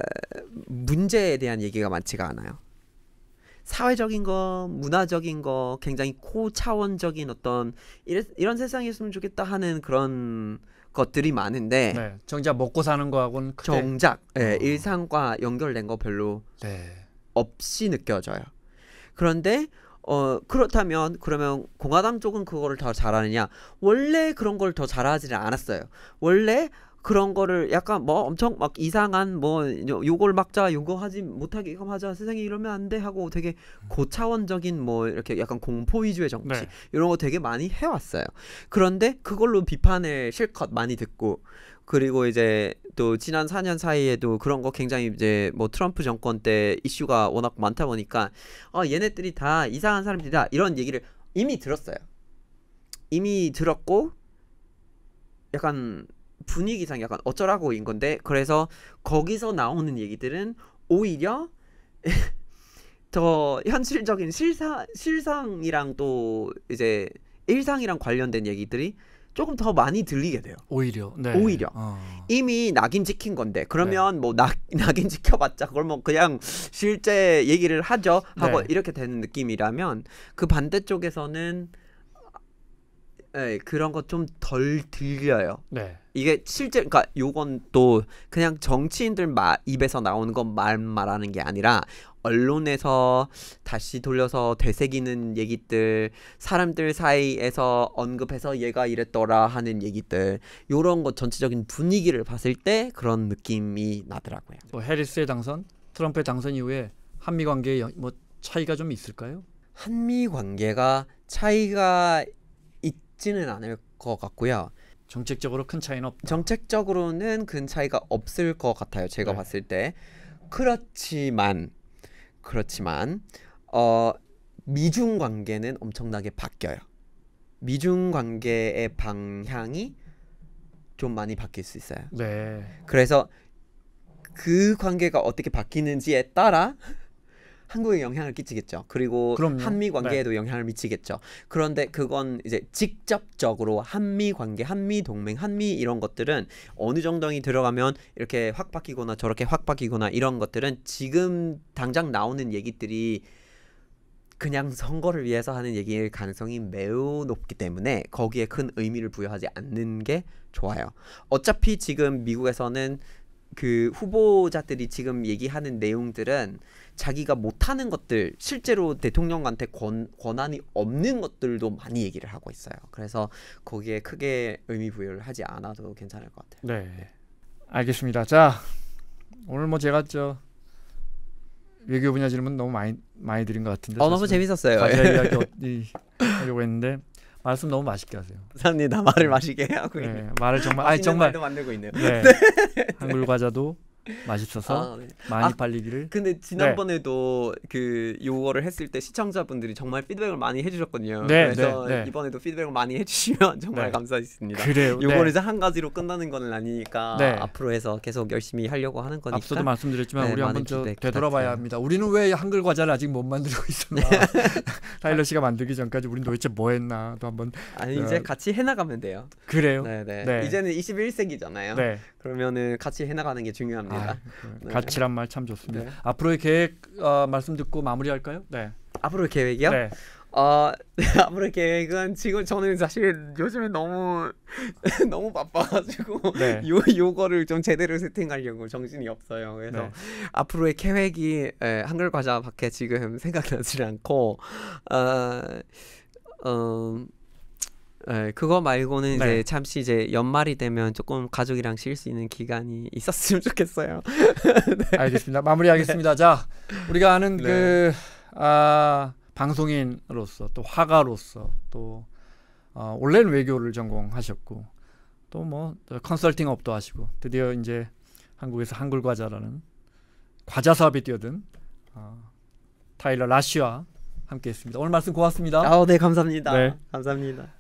문제에 대한 얘기가 많지가 않아요. 사회적인 거, 문화적인 거, 굉장히 고차원적인 어떤 이래, 이런 세상이었으면 좋겠다 하는 그런 것들이 많은데 네, 정작 먹고 사는 거하고는 크게... 정작 네, 어. 일상과 연결된 거 별로 네. 없이 느껴져요. 그런데 어 그렇다면 그러면 공화당 쪽은 그거를 더 잘하느냐? 원래 그런 걸 더 잘하지는 않았어요. 원래 그런 거를 약간 뭐 엄청 막 이상한 뭐 요걸 막자 요거 하지 못하게 하자 세상에 이러면 안 돼 하고 되게 고차원적인 뭐 이렇게 약간 공포 위주의 정치 네. 이런 거 되게 많이 해왔어요. 그런데 그걸로 비판을 실컷 많이 듣고 그리고 이제 또 지난 4년 사이에도 그런 거 굉장히 이제 뭐 트럼프 정권 때 이슈가 워낙 많다 보니까 어 얘네들이 다 이상한 사람들이다 이런 얘기를 이미 들었어요. 이미 들었고 약간 분위기상 약간 어쩌라고인 건데 그래서 거기서 나오는 얘기들은 오히려 (laughs) 더 현실적인 실사, 실상이랑 또 이제 일상이랑 관련된 얘기들이 조금 더 많이 들리게 돼요. 오히려. 네. 오히려. 어. 이미 낙인 찍힌 건데 그러면 네. 뭐 낙, (laughs) 낙인 찍혀봤자 그걸 뭐 그냥 실제 얘기를 하죠 하고 네. 이렇게 되는 느낌이라면 그 반대쪽에서는 에, 아, 예, 그런 거 좀 덜 들려요. 네. 이게 실제 그러니까 요건 또 그냥 정치인들 마, 입에서 나오는 건말 말하는 게 아니라 언론에서 다시 돌려서 되새기는 얘기들 사람들 사이에서 언급해서 얘가 이랬더라 하는 얘기들 요런 것 전체적인 분위기를 봤을 때 그런 느낌이 나더라고요. 뭐 해리스의 당선, 트럼프의 당선 이후에 한미 관계에 뭐 차이가 좀 있을까요? 한미 관계가 차이가 있지는 않을 것 같고요. 정책적으로 큰 차이는 없다. 정책적으로는 큰 차이가 없을 것 같아요. 제가 네. 봤을 때. 그렇지만 그렇지만 어 미중 관계는 엄청나게 바뀌어요. 미중 관계의 방향이 좀 많이 바뀔 수 있어요. 네. 그래서 그 관계가 어떻게 바뀌는지에 따라 한국에 영향을 끼치겠죠. 그리고 그럼요. 한미 관계에도 네. 영향을 미치겠죠. 그런데 그건 이제 직접적으로 한미 관계, 한미 동맹, 한미 이런 것들은 어느 정도이 들어가면 이렇게 확 바뀌거나 저렇게 확 바뀌거나 이런 것들은 지금 당장 나오는 얘기들이 그냥 선거를 위해서 하는 얘기일 가능성이 매우 높기 때문에 거기에 큰 의미를 부여하지 않는 게 좋아요. 어차피 지금 미국에서는 그 후보자들이 지금 얘기하는 내용들은 자기가 못하는 것들 실제로 대통령한테 권, 권한이 없는 것들도 많이 얘기를 하고 있어요. 그래서 거기에 크게 의미 부여를 하지 않아도 괜찮을 것 같아요. 네, 알겠습니다. 자 오늘 뭐 제가 저 외교 분야 질문 너무 많이 많이 드린 것 같은데. 어 너무 재밌었어요. 가자 (laughs) 이야기 어디 하려고 했는데 말씀 너무 맛있게 하세요. 사합니다 말을 맛있게 하고 네, 있네요. 말을 정말 아 정말 만들고 있네요. 네. (laughs) 네. 한글 과자도 맛있어서 아, 네. 많이 아, 팔리기를. 근데 지난번에도 네. 그 요거를 했을 때 시청자분들이 정말 피드백을 많이 해주셨거든요. 네, 네 그래서 네. 이번에도 피드백을 많이 해주시면 (laughs) 정말 네. 감사하겠습니다. 그래요. 요거를 이한 가지로 끝나는 건 아니니까 앞으로 해서 계속 열심히 하려고 하는 거니까. 앞서도 말씀드렸지만 우리 한번 되돌아봐야 합니다. 우리는 왜 한글 과자를 아직 못 만들고 있었나? (laughs) 타일러 씨가 만들기 전까지 우린 도대체 뭐 했나? 또 한번. 아니 어... 이제 같이 해나가면 돼요. 그래요. 네, 네. 이제는 21세기잖아요. 그러면은 같이 해나가는 게 중요합니다. 좋습 아, 네. 네. 가치란 말 참 좋습니다. 네. 앞으로의 계획 어, 말씀 듣고 마무리할까요? 네. 앞으로의 계획이요? 네. 어, 네, (laughs) 앞으로의 계획은 지금 저는 사실 요즘에 너무 (laughs) 너무 바빠가지고 네. 요 요거를 좀 제대로 세팅하려고 정신이 없어요. 그래서 네. 앞으로의 계획이 에, 예, 한글 과자밖에 지금 (laughs) 생각나지 않고 어, 어, 네, 그거 말고는 이제 네. 잠시 이제 연말이 되면 조금 가족이랑 쉴 수 있는 기간이 (laughs) 있었으면 좋겠어요. (laughs) 네. 알겠습니다. 마무리하겠습니다. 자, 우리가 아는 네. 그 아, 방송인으로서 또 화가로서 또 어, 온라인 외교를 전공하셨고 또 뭐 컨설팅 업도 하시고 드디어 이제 한국에서 한글 과자라는 과자 사업에 뛰어든 어, 타일러 라시와 함께했습니다. 오늘 말씀 고맙습니다. 아, 네, 감사합니다. 네. 감사합니다.